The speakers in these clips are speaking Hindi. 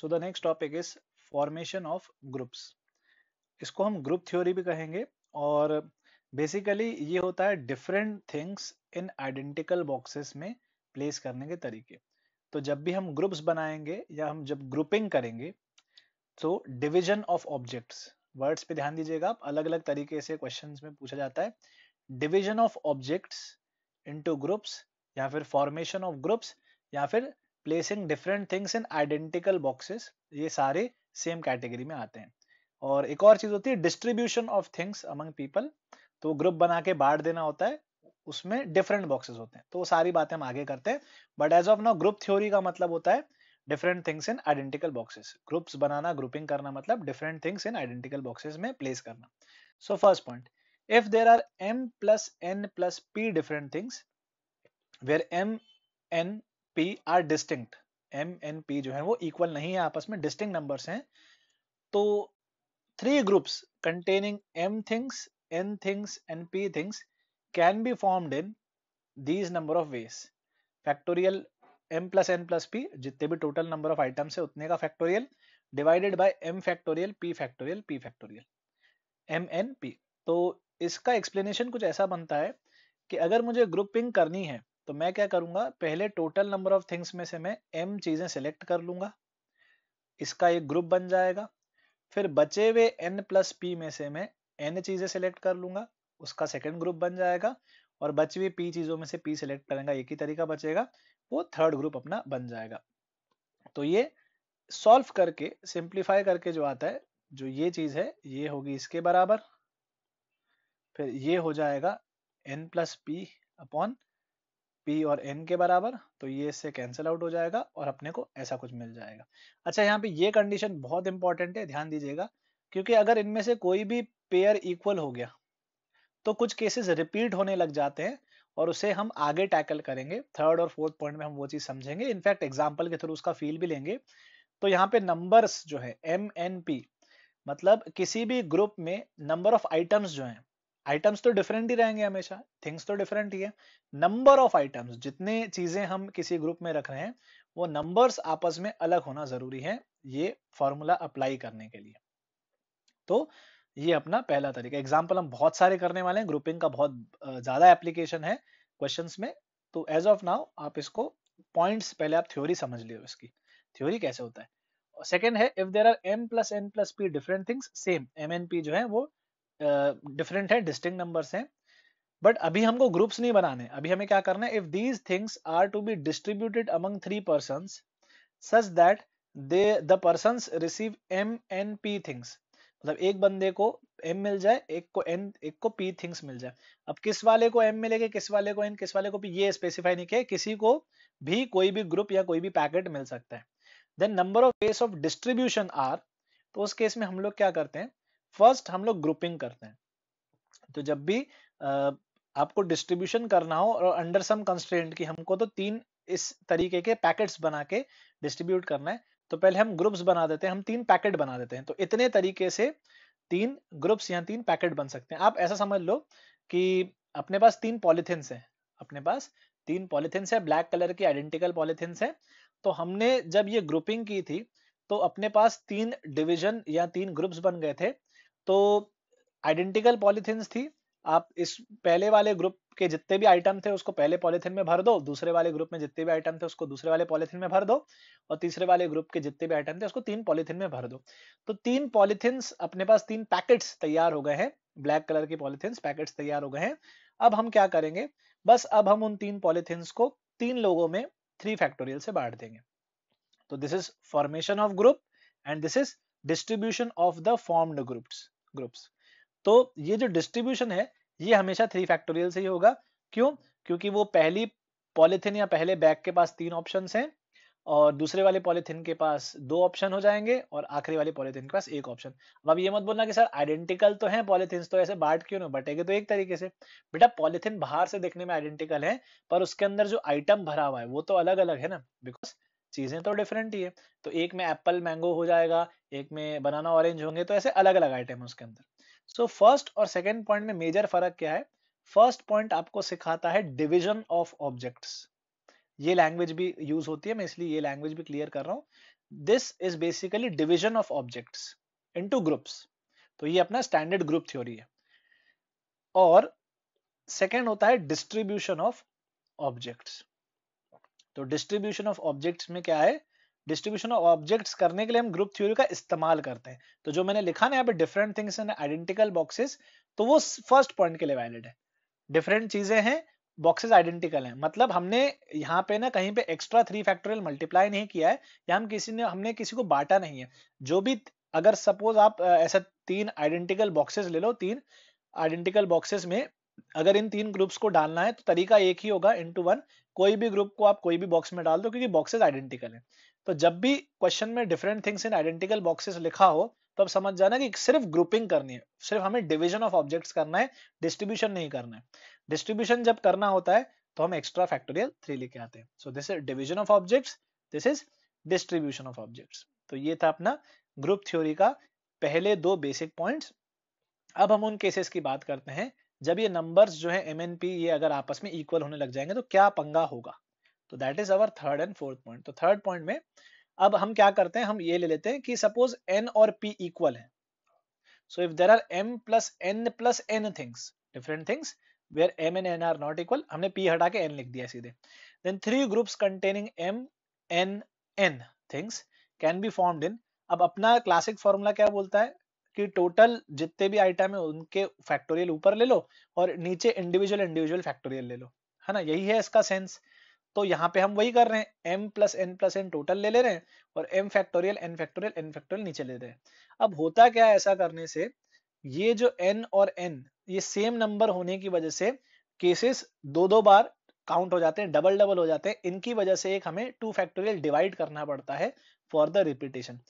So the next topic is formation of groups इसको हम ग्रुप थ्योरी भी कहेंगे और बेसिकली ये होता है different things in identical boxes में प्लेस करने के तरीके तो जब भी हम ग्रुप्स बनाएंगे या हम जब ग्रुपिंग करेंगे तो डिविजन ऑफ ऑब्जेक्ट्स वर्ड्स पे ध्यान दीजिएगा आप अलग अलग तरीके से क्वेश्चन में पूछा जाता है division of objects into groups या फिर फॉर्मेशन ऑफ ग्रुप्स या फिर placing different things in identical boxes ये सारे सेम कैटेगरी में आते हैं और एक और चीज होती है distribution of things among people तो ग्रुप बना के बांट देना होता है उसमें डिफरेंट बॉक्सेस होते हैं तो वो सारी बातें हम आगे करते हैं but as of now group theory का मतलब होता है different things in identical boxes groups बनाना ग्रुपिंग करना मतलब different things in identical boxes में प्लेस करना so first point if there are m plus n plus p different things where m n p are distinct m n p जो है वो इक्वल नहीं है आपस में डिस्टिंक्ट नंबर्स हैं तो three groups containing m things n things and p things can be formed in these number of ways factorial m plus n plus p जितने भी टोटल नंबर ऑफ आइटम्स है उतने का factorial divided by m factorial p factorial p factorial m n p तो इसका एक्सप्लेनेशन कुछ ऐसा बनता है कि अगर मुझे ग्रुपिंग करनी है तो मैं क्या करूंगा पहले टोटल नंबर ऑफ थिंग्स में से मैं एम चीजें सिलेक्ट कर लूंगा इसका एक ग्रुप बन जाएगा फिर बचे हुए एन प्लस पी में से मैं एन चीजें सिलेक्ट कर लूंगा उसका सेकेंड ग्रुप बन जाएगा और बची हुई पी चीजों में से पी सिलेक्ट करेंगे एक ही तरीका बचेगा वो थर्ड ग्रुप अपना बन जाएगा तो ये सॉल्व करके सिंप्लीफाई करके जो आता है जो ये चीज है ये होगी इसके बराबर फिर ये हो जाएगा n plus p upon p और एन के बराबर तो ये इससे कैंसिल आउट हो जाएगा और अपने को ऐसा कुछ मिल जाएगा अच्छा यहाँ पे ये कंडीशन बहुत इंपॉर्टेंट है ध्यान दीजिएगा क्योंकि अगर इनमें से कोई भी पेयर इक्वल हो गया तो कुछ केसेस रिपीट होने लग जाते हैं और उसे हम आगे टैकल करेंगे थर्ड और फोर्थ पॉइंट में हम वो चीज समझेंगे इनफैक्ट एग्जाम्पल के थ्रू उसका फील भी लेंगे तो यहाँ पे नंबर जो है एम एन पी मतलब किसी भी ग्रुप में नंबर ऑफ आइटम्स जो हैं आइटम्स तो डिफरेंट ही रहेंगे हमेशा थिंग्स तो डिफरेंट ही है नंबर ऑफ आइटम्स जितने चीजें हम किसी ग्रुप में रख रहे हैं वो नंबर्स आपस में अलग होना जरूरी है ये फॉर्मूला अप्लाई करने के लिए तो ये अपना पहला तरीका एग्जाम्पल हम बहुत सारे करने वाले हैं ग्रुपिंग का बहुत ज्यादा एप्लीकेशन है क्वेश्चंस में तो एज ऑफ नाउ आप इसको पॉइंट्स पहले आप थ्योरी समझ लियो इसकी थ्योरी कैसे होता है सेकेंड है if there are m plus n plus p different things same m n p जो है वो डिफरेंट है डिस्टिंग नंबर्स हैं बट अभी हमको ग्रुप्स नहीं बनाने अभी हमें क्या करना है if these things are to be distributed among three person such that they the person receive m n p things मतलब एक बंदे को एम मिल जाए एक को एन एक को पी थिंग्स मिल जाए अब किस वाले को एम मिलेगा किस वाले को एन किस वाले को पी ये स्पेसिफाई नहीं किया किसी को भी कोई भी ग्रुप या कोई भी पैकेट मिल सकता है then number of case of distribution are तो उस केस में हम लोग क्या करते हैं फर्स्ट हम लोग ग्रुपिंग करते हैं तो जब भी आपको डिस्ट्रीब्यूशन करना हो और अंडर सम कंस्ट्रेंट की हमको तो तीन इस तरीके के पैकेट्स बना के डिस्ट्रीब्यूट करना है तो पहले हम ग्रुप्स बना देते हैं हम तीन पैकेट बना देते हैं तो इतने तरीके से तीन ग्रुप्स या तीन पैकेट बन सकते हैं आप ऐसा समझ लो कि अपने पास तीन पॉलिथिन्स हैं अपने पास तीन पॉलिथिन्स है ब्लैक कलर की आइडेंटिकल पॉलिथिन्स है तो हमने जब ये ग्रुपिंग की थी तो अपने पास तीन डिविजन या तीन ग्रुप्स बन गए थे तो आइडेंटिकल पॉलिथिन थी आप इस पहले वाले ग्रुप के जितने भी आइटम थे उसको पहले पॉलीथिन में भर दो दूसरे वाले ग्रुप में जितने भी आइटम थे उसको दूसरे वाले पॉलीथिन में भर दो और तीसरे वाले ग्रुप के जितने भी आइटम थे उसको तीन पॉलीथिन में भर दो तो तीन पॉलीथिन अपने पास तीन पैकेट्स तैयार हो गए हैं ब्लैक कलर की पॉलीथिन पैकेट्स तैयार हो गए हैं अब हम क्या करेंगे बस अब हम उन तीन पॉलीथिन को तीन लोगों में थ्री फैक्टोरियल से बांट देंगे तो this is formation of group and this is distribution of the formed groups groups तो ये जो डिस्ट्रीब्यूशन है ये हमेशा थ्री फैक्टोरियल से ही होगा क्यों क्योंकि वो पहली पॉलिथिन या पहले बैग के पास तीन ऑप्शन हैं और दूसरे वाले पॉलिथिन के पास दो ऑप्शन हो जाएंगे और आखिरी वाले पॉलिथिन के पास एक ऑप्शन अब आप ये मत बोलना कि सर आइडेंटिकल तो हैं पॉलिथिन तो ऐसे बांट क्यों ना बटेंगे तो एक तरीके से बेटा पॉलिथिन बाहर से देखने में आइडेंटिकल है पर उसके अंदर जो आइटम भरा हुआ है वो तो अलग अलग है ना बिकॉज चीज़ें तो डिफरेंट ही है तो एक में एप्पल मैंगो हो जाएगा एक में बनाना ऑरेंज होंगे तो ऐसे अलग अलग आइटम उसके अंदर सो फर्स्ट और सेकेंड पॉइंट में मेजर फर्क क्या है फर्स्ट पॉइंट आपको सिखाता है डिविजन ऑफ ऑब्जेक्ट्स ये लैंग्वेज भी यूज होती है मैं इसलिए ये लैंग्वेज भी क्लियर कर रहा हूँ this is basically division of objects into groups तो ये अपना स्टैंडर्ड ग्रुप थ्योरी है और सेकेंड होता है डिस्ट्रीब्यूशन ऑफ ऑब्जेक्ट्स तो डिस्ट्रीब्यूशन ऑफ ऑब्जेक्ट्स में क्या है डिस्ट्रीब्यूशन ऑफ ऑब्जेक्ट्स करने के लिए हम ग्रुप थ्योरी का इस्तेमाल करते हैं तो जो मैंने लिखा ना यहाँ पे different things in identical boxes तो वो फर्स्ट पॉइंट के लिए वैलिड है डिफरेंट चीजें हैं बॉक्सेस आइडेंटिकल हैं मतलब हमने यहाँ पे ना कहीं पे एक्स्ट्रा थ्री फैक्टोरियल मल्टीप्लाई नहीं किया है या हम किसी ने हमने किसी को बांटा नहीं है जो भी अगर सपोज आप ऐसा तीन आइडेंटिकल बॉक्सेस ले लो तीन आइडेंटिकल बॉक्सेस में अगर इन तीन ग्रुप्स को डालना है तो तरीका एक ही होगा इंटू वन कोई भी ग्रुप को आप कोई भी बॉक्स में डाल दो क्योंकि बॉक्सेस आइडेंटिकल हैं तो जब भी क्वेश्चन में different things in identical boxes लिखा हो तो आप समझ जाना कि सिर्फ ग्रुपिंग करनी है सिर्फ हमें डिविजन ऑफ ऑब्जेक्ट करना है डिस्ट्रीब्यूशन नहीं करना है डिस्ट्रीब्यूशन जब करना होता है तो हम एक्स्ट्रा फैक्टोरियल थ्री लेके आते हैं so this is division of object this is distribution of object तो ये था अपना ग्रुप थ्योरी का पहले दो बेसिक पॉइंट्स अब हम उन केसेस की बात करते हैं जब ये नंबर्स जो है एम ये अगर आपस में इक्वल होने लग जाएंगे तो क्या पंगा होगा तो that is our third and fourth point तो थर्ड पॉइंट में अब हम क्या करते हैं हम ये ले लेते हैं कि सपोज एन और पी इक्वल है so if there are m plus n plus n things different things where m and n are not equal हमने पी हटा के एन लिख दिया सीधे then three groups containing m n n things can be formed in अब अपना क्लासिक फॉर्मूला क्या बोलता है कि टोटल जितने भी आइटम है उनके फैक्टोरियल ऊपर ले लो और नीचे इंडिविजुअल इंडिविजुअल फैक्टोरियल ले लो है ना यही है इसका सेंस तो यहाँ पे हम वही कर रहे हैं m plus n plus n total ले ले रहे हैं और m factorial n factorial n factorial नीचे ले रहे हैं अब होता क्या है ऐसा करने से ये जो n और n ये सेम नंबर होने की वजह से केसेस दो दो बार काउंट हो जाते हैं डबल डबल हो जाते हैं इनकी वजह से एक हमें टू फैक्टोरियल डिवाइड करना पड़ता है फॉर द रिपीटेशन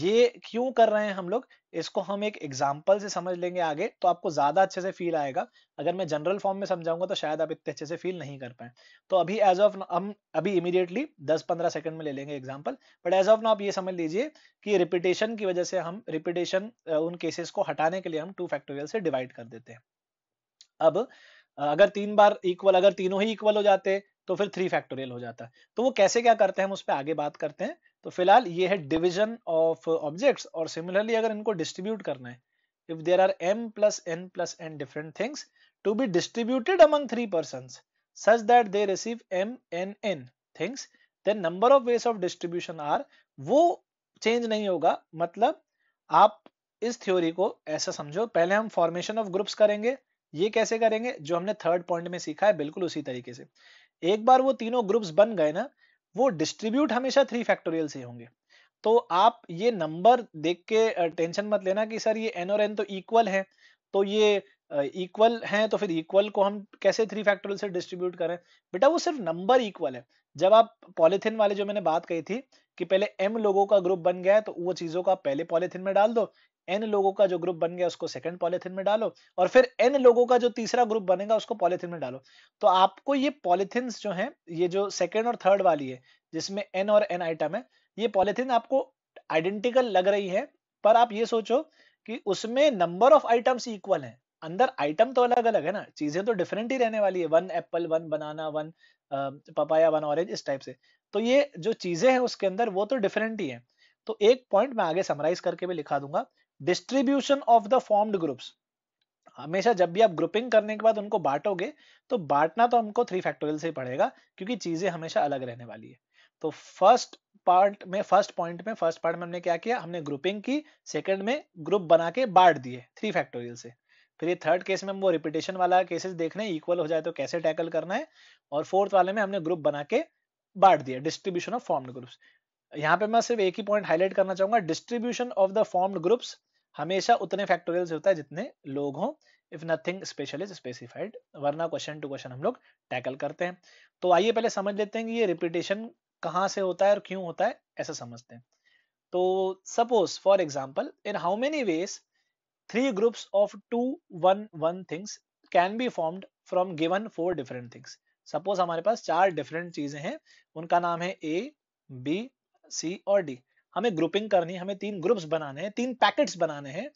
ये क्यों कर रहे हैं हम लोग इसको हम एक एग्जाम्पल से समझ लेंगे आगे तो आपको ज्यादा अच्छे से फील आएगा अगर मैं जनरल फॉर्म में समझाऊंगा तो शायद आप इतने अच्छे से फील नहीं कर पाए तो अभी एज ऑफ हम अभी इमीडिएटली 10-15 सेकंड में ले लेंगे एग्जाम्पल बट एज ऑफ ना आप ये समझ लीजिए कि रिपीटेशन की वजह से हम रिपीटेशन उन केसेस को हटाने के लिए हम टू फैक्टोरियल से डिवाइड कर देते हैं अब अगर तीन बार इक्वल अगर तीनों ही इक्वल हो जाते तो फिर थ्री फैक्टोरियल हो जाता है तो वो कैसे क्या करते हैं हम उस पर आगे बात करते हैं तो फिलहाल ये है डिविजन ऑफ ऑब्जेक्ट्स और सिमिलरली अगर इनको डिस्ट्रीब्यूट करना है if there are m plus n plus n different things to be distributed among three person such that they receive m n n things then number of ways of distribution are वो चेंज नहीं होगा मतलब आप इस थ्योरी को ऐसा समझो पहले हम फॉर्मेशन ऑफ ग्रुप्स करेंगे ये कैसे करेंगे जो हमने थर्ड पॉइंट में सीखा है बिल्कुल उसी तरीके से एक बार वो तीनों ग्रुप्स बन गए ना वो डिस्ट्रीब्यूट हमेशा थ्री फैक्टोरियल से होंगे तो आप ये नंबर देख के टेंशन मत लेना कि सर ये एन और एन तो इक्वल है तो ये इक्वल uh, हैं तो फिर इक्वल को हम कैसे थ्री फैक्टोरियल से डिस्ट्रीब्यूट करें बेटा वो सिर्फ नंबर इक्वल है जब आप पॉलिथिन वाले जो मैंने बात कही थी कि पहले एम लोगों का ग्रुप बन गया है तो वो चीजों का पहले पॉलिथिन में डाल दो एन लोगों का जो ग्रुप बन गया उसको सेकंड पॉलिथिन में डालो और फिर एन लोगों का जो तीसरा ग्रुप बनेगा उसको पॉलिथिन में डालो तो आपको ये पॉलिथिन जो है ये जो सेकेंड और थर्ड वाली है जिसमें एन और एन आइटम है ये पॉलिथिन आपको आइडेंटिकल लग रही है पर आप ये सोचो कि उसमें नंबर ऑफ आइटम्स इक्वल है अंदर आइटम तो अलग अलग है ना चीजें तो डिफरेंट ही रहने वाली है one apple one banana one papaya one orange इस टाइप से तो ये जो चीजें हैं उसके अंदर वो तो डिफरेंट ही है तो एक पॉइंट मैं आगे समराइज करके भी लिखा दूंगा distribution of the formed groups हमेशा जब भी आप ग्रुपिंग करने के बाद उनको बांटोगे तो बांटना तो हमको थ्री फैक्टोरियल से ही पड़ेगा क्योंकि चीजें हमेशा अलग रहने वाली है तो फर्स्ट पार्ट में फर्स्ट पॉइंट में फर्स्ट पार्ट में हमने क्या किया हमने ग्रुपिंग की सेकंड में ग्रुप बना के बांट दिए थ्री फैक्टोरियल से फिर ये थर्ड केस में हम वो रिपीटेशन वाला केसेस देखने इक्वल हो जाए तो कैसे टैकल करना है और फोर्थ वाले में हमने ग्रुप बना के बांट दिया डिस्ट्रीब्यूशन ऑफ फॉर्म्ड ग्रुप्स यहाँ पे मैं सिर्फ एक ही पॉइंट हाईलाइट करना चाहूंगा distribution of the formed groups हमेशा उतने फैक्टोरियल होता है जितने लोग हों if nothing special is specified वरना क्वेश्चन टू क्वेश्चन हम लोग टैकल करते हैं तो आइए पहले समझ लेते हैं कि ये रिपीटेशन कहाँ से होता है और क्यों होता है ऐसा समझते हैं तो suppose for example in how many ways three groups of two one one things can be formed from given four different things suppose हमारे पास चार डिफरेंट चीजें हैं उनका नाम है ए बी सी और डी हमें ग्रुपिंग करनी है हमें तीन ग्रुप्स बनाने हैं तीन पैकेट्स बनाने हैं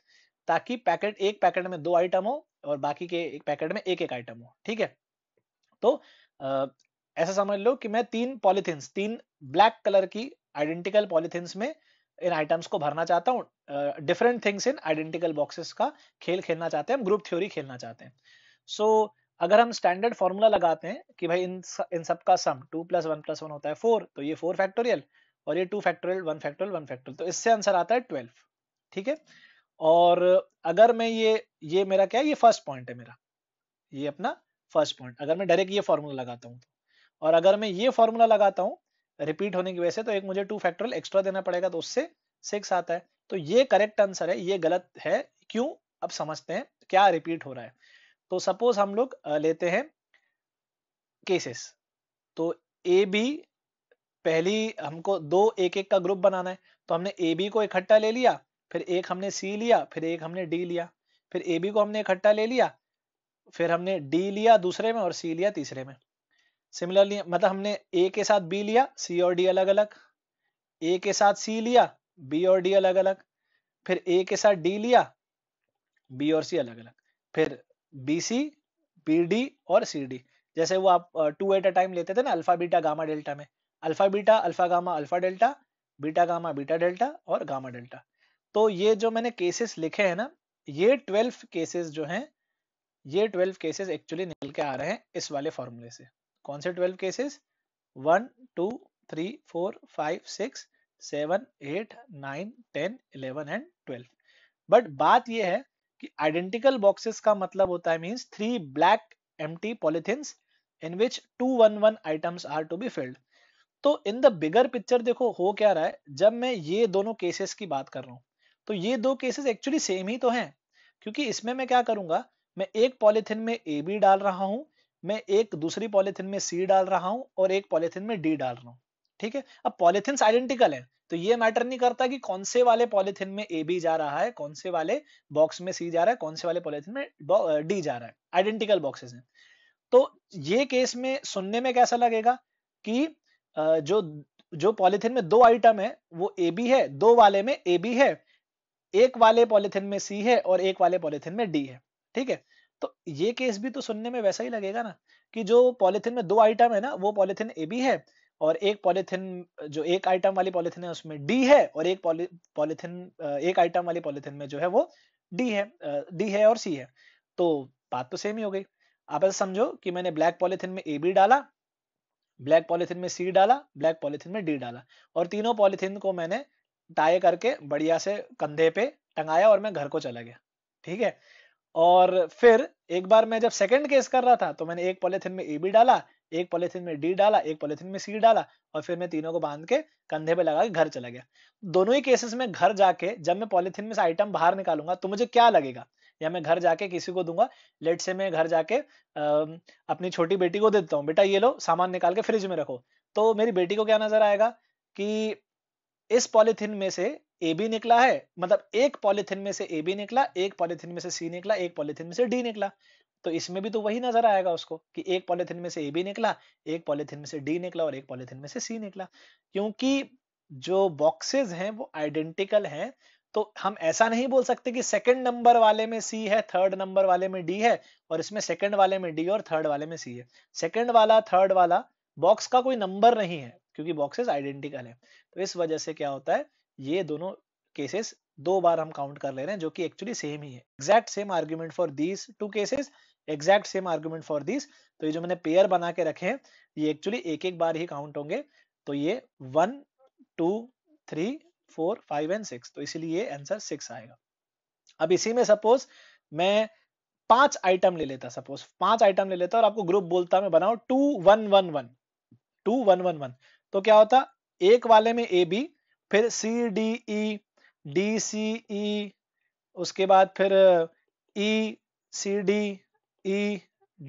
ताकि पैकेट एक पैकेट में दो आइटम हो और बाकी के एक पैकेट में एक एक आइटम हो ठीक है तो आ, ऐसा समझ लो कि मैं तीन पॉलिथिन तीन ब्लैक कलर की आइडेंटिकल पॉलिथिन में इन आइटम्स को भरना चाहता हूँ different things in identical boxes का खेल खेलना चाहते हैं हम ग्रुप थ्योरी खेलना चाहते हैं सो so, अगर हम स्टैंडर्ड फॉर्मूला लगाते हैं कि भाई इन इन सब का sum two plus one plus one होता है फोर तो ये फोर फैक्टोरियल और ये two factorial one factorial one factorial तो इससे आंसर आता है ट्वेल्व ठीक है और अगर मैं ये ये मेरा क्या है ये फर्स्ट पॉइंट है मेरा ये अपना फर्स्ट पॉइंट अगर मैं डायरेक्ट ये फॉर्मूला लगाता हूँ तो। और अगर मैं ये फॉर्मूला लगाता हूँ रिपीट होने की वजह से तो एक मुझे टू फैक्टोरियल एक्स्ट्रा देना पड़ेगा तो उससे सिक्स आता है तो ये करेक्ट आंसर है ये गलत है क्यों अब समझते हैं क्या रिपीट हो रहा है तो सपोज हम लोग लेते हैं केसेस तो ए बी पहली हमको दो एक एक का ग्रुप बनाना है तो हमने ए बी को इकट्ठा ले लिया फिर एक हमने सी लिया फिर एक हमने डी लिया फिर ए बी को हमने इकट्ठा ले लिया फिर हमने डी लिया दूसरे में और सी लिया तीसरे में सिमिलरली मतलब हमने ए के साथ बी लिया सी और डी अलग अलग ए के साथ सी लिया बी और डी अलग अलग फिर ए के साथ डी लिया बी और सी अलग अलग फिर बी सी बी डी और सी डी जैसे वो आप टू एट अ टाइम लेते थे ना अल्फा बीटा गामा डेल्टा में alpha beta alpha gamma alpha delta beta gamma beta delta और गामा डेल्टा तो ये जो मैंने केसेस लिखे हैं ना ये ट्वेल्व केसेस जो हैं ये ट्वेल्व केसेस एक्चुअली निकल के आ रहे हैं इस वाले फॉर्मूले से कौन से twelve cases one two three four five six seven eight nine ten eleven and twelve but बात यह है कि आइडेंटिकल बॉक्सेस का मतलब होता है means three black empty polythene in which two one one items are to be filled तो इन द बिगर पिक्चर देखो हो क्या रहा है जब मैं ये दोनों केसेस की बात कर रहा हूँ तो ये दो केसेस एक्चुअली सेम ही तो हैं क्योंकि इसमें मैं क्या करूंगा मैं एक पॉलिथिन में ए बी डाल रहा हूँ मैं एक दूसरी पॉलिथिन में सी डाल रहा हूं और एक पॉलिथिन में डी डाल रहा हूं ठीक है अब पॉलिथिन आइडेंटिकल है तो ये मैटर नहीं करता कि कौन से वाले पॉलिथिन में ए बी जा रहा है कौन से वाले बॉक्स में सी जा रहा है कौन से वाले पॉलिथिन में डी जा रहा है आइडेंटिकल बॉक्सेस हैं तो ये केस में सुनने में कैसा लगेगा कि जो जो पॉलिथिन में दो आइटम है वो ए बी है दो वाले में ए बी है एक वाले पॉलिथिन में सी है और एक वाले पॉलिथिन में डी है ठीक है तो ये केस भी तो सुनने में वैसा ही लगेगा ना कि जो पॉलिथिन में दो आइटम है ना वो पॉलिथिन ए बी है और एक पॉलिथिन जो एक आइटम वाली पॉलिथिन है उसमें डी है और एक पॉलिथिन एक आइटम वाली पॉलिथिन में जो है वो डी है डी है और सी है तो बात तो सेम ही हो गई आप ऐसा समझो कि मैंने ब्लैक पॉलिथिन में ए बी डाला ब्लैक पॉलिथिन में सी डाला ब्लैक पॉलिथिन में डी डाला और तीनों पॉलिथिन को मैंने टाई करके बढ़िया से कंधे पे टंगाया और मैं घर को चला गया ठीक है और फिर एक बार मैं जब सेकंड केस कर रहा था तो मैंने एक पॉलिथिन में ए बी डाला एक पॉलिथिन में डी डाला एक पॉलिथिन में सी डाला और फिर मैं तीनों को बांध के कंधे पे लगा के घर चला गया दोनों ही केसेस में घर जाके जब मैं पॉलिथिन में से आइटम बाहर निकालूंगा तो मुझे क्या लगेगा या मैं घर जाके किसी को दूंगा लेट से मैं घर जाके आ, अपनी छोटी बेटी को दे देता हूँ बेटा ये लो सामान निकाल के फ्रिज में रखो तो मेरी बेटी को क्या नजर आएगा कि इस पॉलिथिन में से ए बी निकला है मतलब एक पॉलिथिन में से ए बी निकला एक पॉलिथिन में से सी निकला एक पॉलिथिन में से डी निकला तो इसमें भी तो वही नजर आएगा उसको कि एक पॉलिथिन में से ए बी निकला एक पॉलिथिन में से डी निकला और एक पॉलिथिन में से सी निकला क्योंकि जो बॉक्सेज हैं वो आइडेंटिकल हैं तो हम ऐसा नहीं बोल सकते कि सेकंड नंबर वाले में सी है थर्ड नंबर वाले में डी है और इसमें सेकंड वाले में डी और थर्ड वाले में सी है सेकंड वाला थर्ड वाला बॉक्स का कोई नंबर नहीं है क्योंकि बॉक्सेस आइडेंटिकल है तो इस वजह से क्या होता है ये दोनों केसेस दो बार हम काउंट कर ले रहे हैं जो कि एक्चुअली सेम ही है exact same argument for these two cases exact same argument for these तो ये जो मैंने पेयर बना के रखे हैं ये एक्चुअली एक एक बार ही काउंट होंगे तो ये one two three four five and six तो इसीलिए आंसर सिक्स आएगा अब इसी में सपोज मैं पांच आइटम ले लेता सपोज पांच आइटम ले लेता और आपको ग्रुप बोलता मैं बनाऊ two one one one two one one one तो क्या होता एक वाले में ए बी फिर सी डी ई डी सी ई उसके बाद फिर ई सी डी ई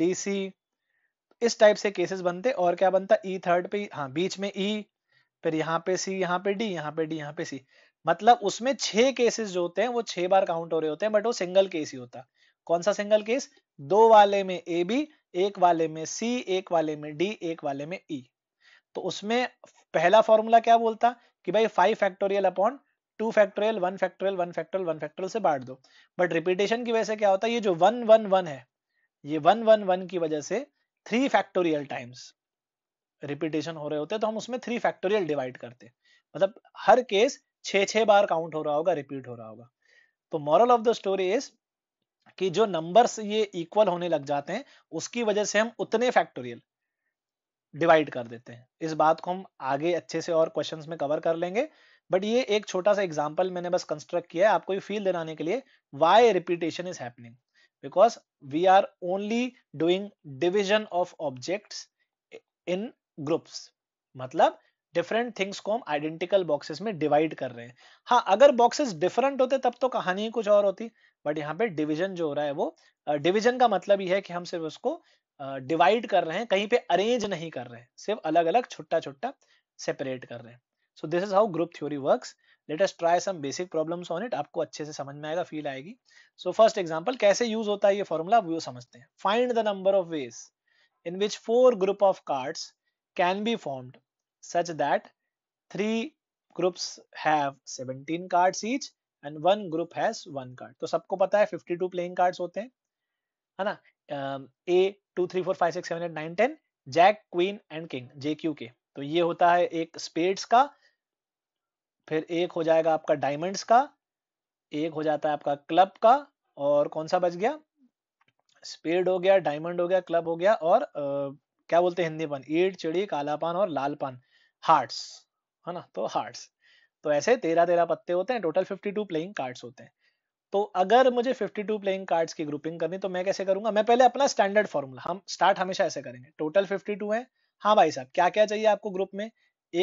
डी सी इस टाइप से केसेस बनते और क्या बनता ई e थर्ड पे हाँ बीच में ई e, फिर यहाँ पे सी यहाँ पे डी यहाँ पे डी यहाँ पे सी मतलब उसमें छह केसेस जो होते हैं वो छह बार काउंट हो रहे होते हैं बट वो सिंगल केस ही होता कौन सा सिंगल केस दो वाले में ए बी एक वाले में सी एक वाले में डी एक वाले में ई e. तो उसमें पहला फॉर्मूला क्या बोलता कि भाई five factorial upon two factorial one factorial one factorial one factorial से बांट दो बट रिपीटेशन की वजह से क्या होता है ये जो वन वन वन है ये वन वन वन की वजह से थ्री फैक्टोरियल टाइम्स रिपीटेशन हो रहे होते तो हम उसमें थ्री फैक्टोरियल डिवाइड करते मतलब हर केस छ छः बार काउंट हो रहा होगा रिपीट हो रहा होगा तो moral of the story is कि जो नंबर्स ये इक्वल होने लग जाते हैं उसकी वजह से हम उतने फैक्टोरियल डिवाइड कर देते हैं इस बात को हम आगे अच्छे से और क्वेश्चंस में कवर कर लेंगे बट ये एक छोटा सा एग्जांपल मैंने बस कंस्ट्रक्ट किया है आपको ये फील दिलाने के लिए why repetition is happening because we are only doing division of object in groups मतलब डिफरेंट थिंग्स को हम आइडेंटिकल बॉक्सेस में डिवाइड कर रहे हैं हाँ अगर बॉक्सेस डिफरेंट होते तब तो कहानी ही कुछ और होती बट यहाँ पे डिवीजन जो हो रहा है वो डिवीजन का मतलब ये है कि हम सिर्फ उसको डिवाइड कर रहे हैं कहीं पे अरेंज नहीं कर रहे हैं सिर्फ अलग अलग छोटा छोटा सेपरेट कर रहे हैं so this is how group theory work let's try some basic problem on it आपको अच्छे से समझ में आएगा फील आएगी सो फर्स्ट एग्जाम्पल कैसे यूज होता है ये फॉर्मूला वो समझते हैं find the number of ways in which four group of cards can be formed such that three groups have 17 cards each and one group has one card तो सबको पता है 52 प्लेइंग कार्ड्स होते हैं है ना A two three four five six seven eight nine ten jack queen and king J Q K तो ये होता है एक स्पेड्स का फिर एक हो जाएगा आपका डायमंड्स का एक हो जाता है आपका क्लब का और कौन सा बच गया स्पेड हो गया डायमंड हो गया क्लब हो गया और आ, क्या बोलते हैं हिंदी पान ईट चिड़ी कालापान और लाल पान हार्ट्स है ना तो हार्ट्स तो ऐसे तेरह तेरह पत्ते होते हैं total fifty two playing cards होते हैं तो अगर मुझे 52 प्लेइंग कार्ड्स की ग्रुपिंग करनी तो मैं कैसे करूंगा मैं पहले अपना स्टैंडर्ड फॉर्मूला हम स्टार्ट हमेशा ऐसे करेंगे टोटल 52 है हाँ भाई साहब क्या क्या चाहिए आपको ग्रुप में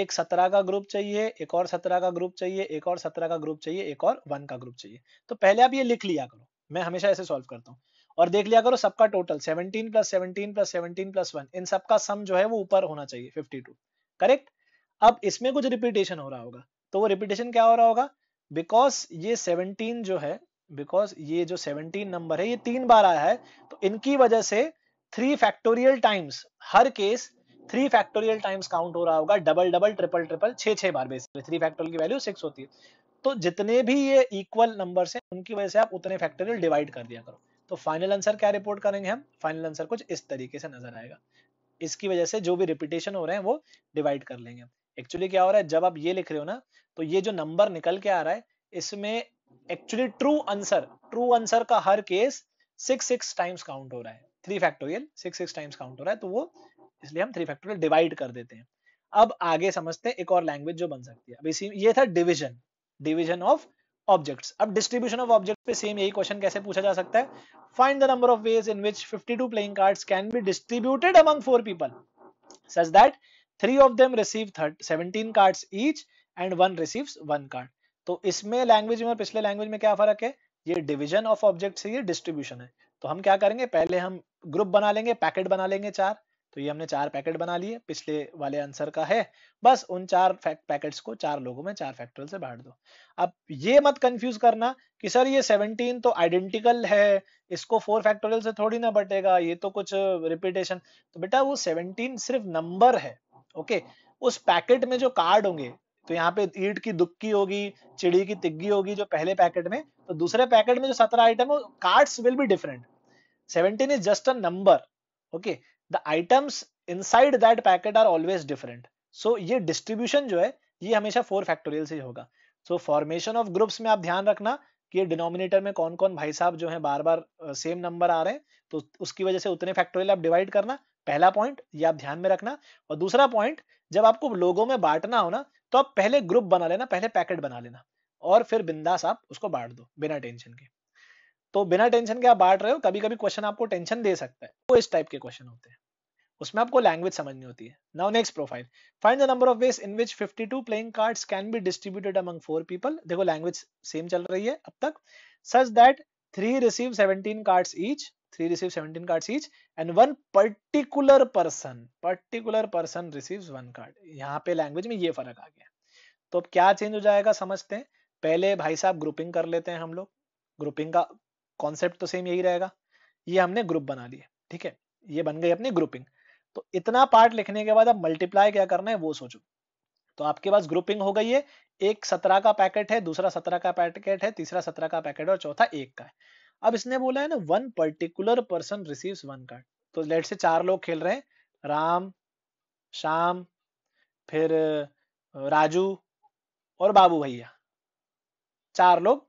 एक सत्रह का ग्रुप चाहिए एक और सत्रह का ग्रुप चाहिए एक और सत्रह का ग्रुप चाहिए एक और वन का ग्रुप चाहिए तो पहले आप ये लिख लिया करो मैं हमेशा ऐसे सॉल्व करता हूँ और देख लिया करो सबका total seventeen plus seventeen plus seventeen plus one इन सबका सम जो है वो ऊपर होना चाहिए फिफ्टी करेक्ट अब इसमें कुछ रिपीटेशन हो रहा होगा तो वो रिपीटेशन क्या हो रहा होगा बिकॉज ये 17 जो है बिकॉज ये जो 17 नंबर है ये तीन बार आया है तो इनकी वजह से थ्री फैक्टोरियल टाइम्स हर case three factorial times count हो रहा होगा डबल डबल ट्रिपल ट्रिपल छह छह बार बेसिकली थ्री फैक्टोरियल की वैल्यू सिक्स होती है तो जितने भी ये इक्वल नंबर है उनकी वजह से आप उतने फैक्टोरियल डिवाइड कर दिया करो तो फाइनल आंसर क्या रिपोर्ट करेंगे हम फाइनल आंसर कुछ इस तरीके से नजर आएगा इसकी वजह से जो भी रिपीटेशन हो रहे हैं वो डिवाइड कर लेंगे एक्चुअली क्या हो रहा है जब आप ये लिख रहे हो ना तो ये जो नंबर निकल के आ रहा है इसमें actually true answer true answer का हर case six six times count हो रहा है three factorial six six times count हो रहा है तो वो इसलिए हम थ्री फैक्टोरियल डिवाइड कर देते हैं अब आगे समझते हैं एक और लैंग्वेज जो बन सकती है अब इसी ये था डिविजन डिविजन ऑफ ऑब्जेक्ट्स अब डिस्ट्रीब्यूशन ऑफ ऑब्जेक्ट पे सेम यही क्वेश्चन कैसे पूछा जा सकता है find the number of ways in which 52 playing cards can be distributed among four people such that three of them receive 17 cards each and one receives one card तो इसमें लैंग्वेज में और पिछले लैंग्वेज में क्या फर्क है ये डिविजन ऑफ ऑब्जेक्ट से ये डिस्ट्रीब्यूशन है तो हम क्या करेंगे पहले हम ग्रुप बना लेंगे पैकेट बना लेंगे चार तो ये हमने चार पैकेट बना लिए पिछले वाले आंसर का है बस उन चार पैकेट्स को चार लोगों में चार फैक्टर से बांट दो अब ये मत कंफ्यूज करना कि सर ये 17 तो आइडेंटिकल है इसको फोर फैक्टोरियल से थोड़ी ना बटेगा ये तो कुछ रिपीटेशन तो बेटा वो 17 सिर्फ नंबर है ओके उस पैकेट में जो कार्ड होंगे तो यहाँ पे ईट की दुक्की होगी चिड़ी की तिग्गी होगी जो पहले पैकेट में तो दूसरे पैकेट में जो सत्रह आइटम है cards will be different seventeen is just a number okay the items side that packet are always different so ये डिस्ट्रीब्यूशन जो है ये हमेशा फोर फैक्टोरियल से होगा सो फॉर्मेशन ऑफ ग्रुप्स में आप ध्यान रखना कि डिनोमिनेटर में कौन कौन भाई साहब जो है बार बार सेम नंबर आ रहे हैं तो उसकी वजह से उतने फैक्टोरियल आप डिवाइड करना पहला पॉइंट ये आप ध्यान में रखना और दूसरा पॉइंट जब आपको लोगों में बांटना हो ना तो आप पहले ग्रुप बना लेना पहले पैकेट बना लेना और फिर बिंदास आप उसको बांट दो बिना टेंशन के तो बिना टेंशन के आप बांट रहे हो कभी कभी क्वेश्चन आपको टेंशन दे सकता है वो इस टाइप के क्वेश्चन होते हैं उसमें आपको लैंग्वेज समझनी होती है now next profile find the number of ways in which 52 playing cards can be distributed among four people देखो लैंग्वेज सेम चल रही है अब तक such that three receive 17 cards each three receives 17 cards each and one particular person particular person receives one card यहाँ पे लैंग्वेज में ये फर्क आ गया तो अब क्या चेंज हो जाएगा समझते हैं पहले भाई साहब ग्रुपिंग कर लेते हैं हम लोग ग्रुपिंग का कॉन्सेप्ट तो सेम यही रहेगा ये हमने ग्रुप बना लिए ठीक है ये बन गई अपनी ग्रुपिंग तो इतना पार्ट लिखने के बाद अब मल्टीप्लाई क्या करना है वो सोचो तो आपके पास ग्रुपिंग हो गई है एक सत्रह का पैकेट है दूसरा सत्रह का पैकेट है तीसरा सत्रह का पैकेट और चौथा एक का है अब इसने बोला है ना one particular person receives one card तो लेट से चार लोग खेल रहे हैं राम श्याम फिर राजू और बाबू भैया चार लोग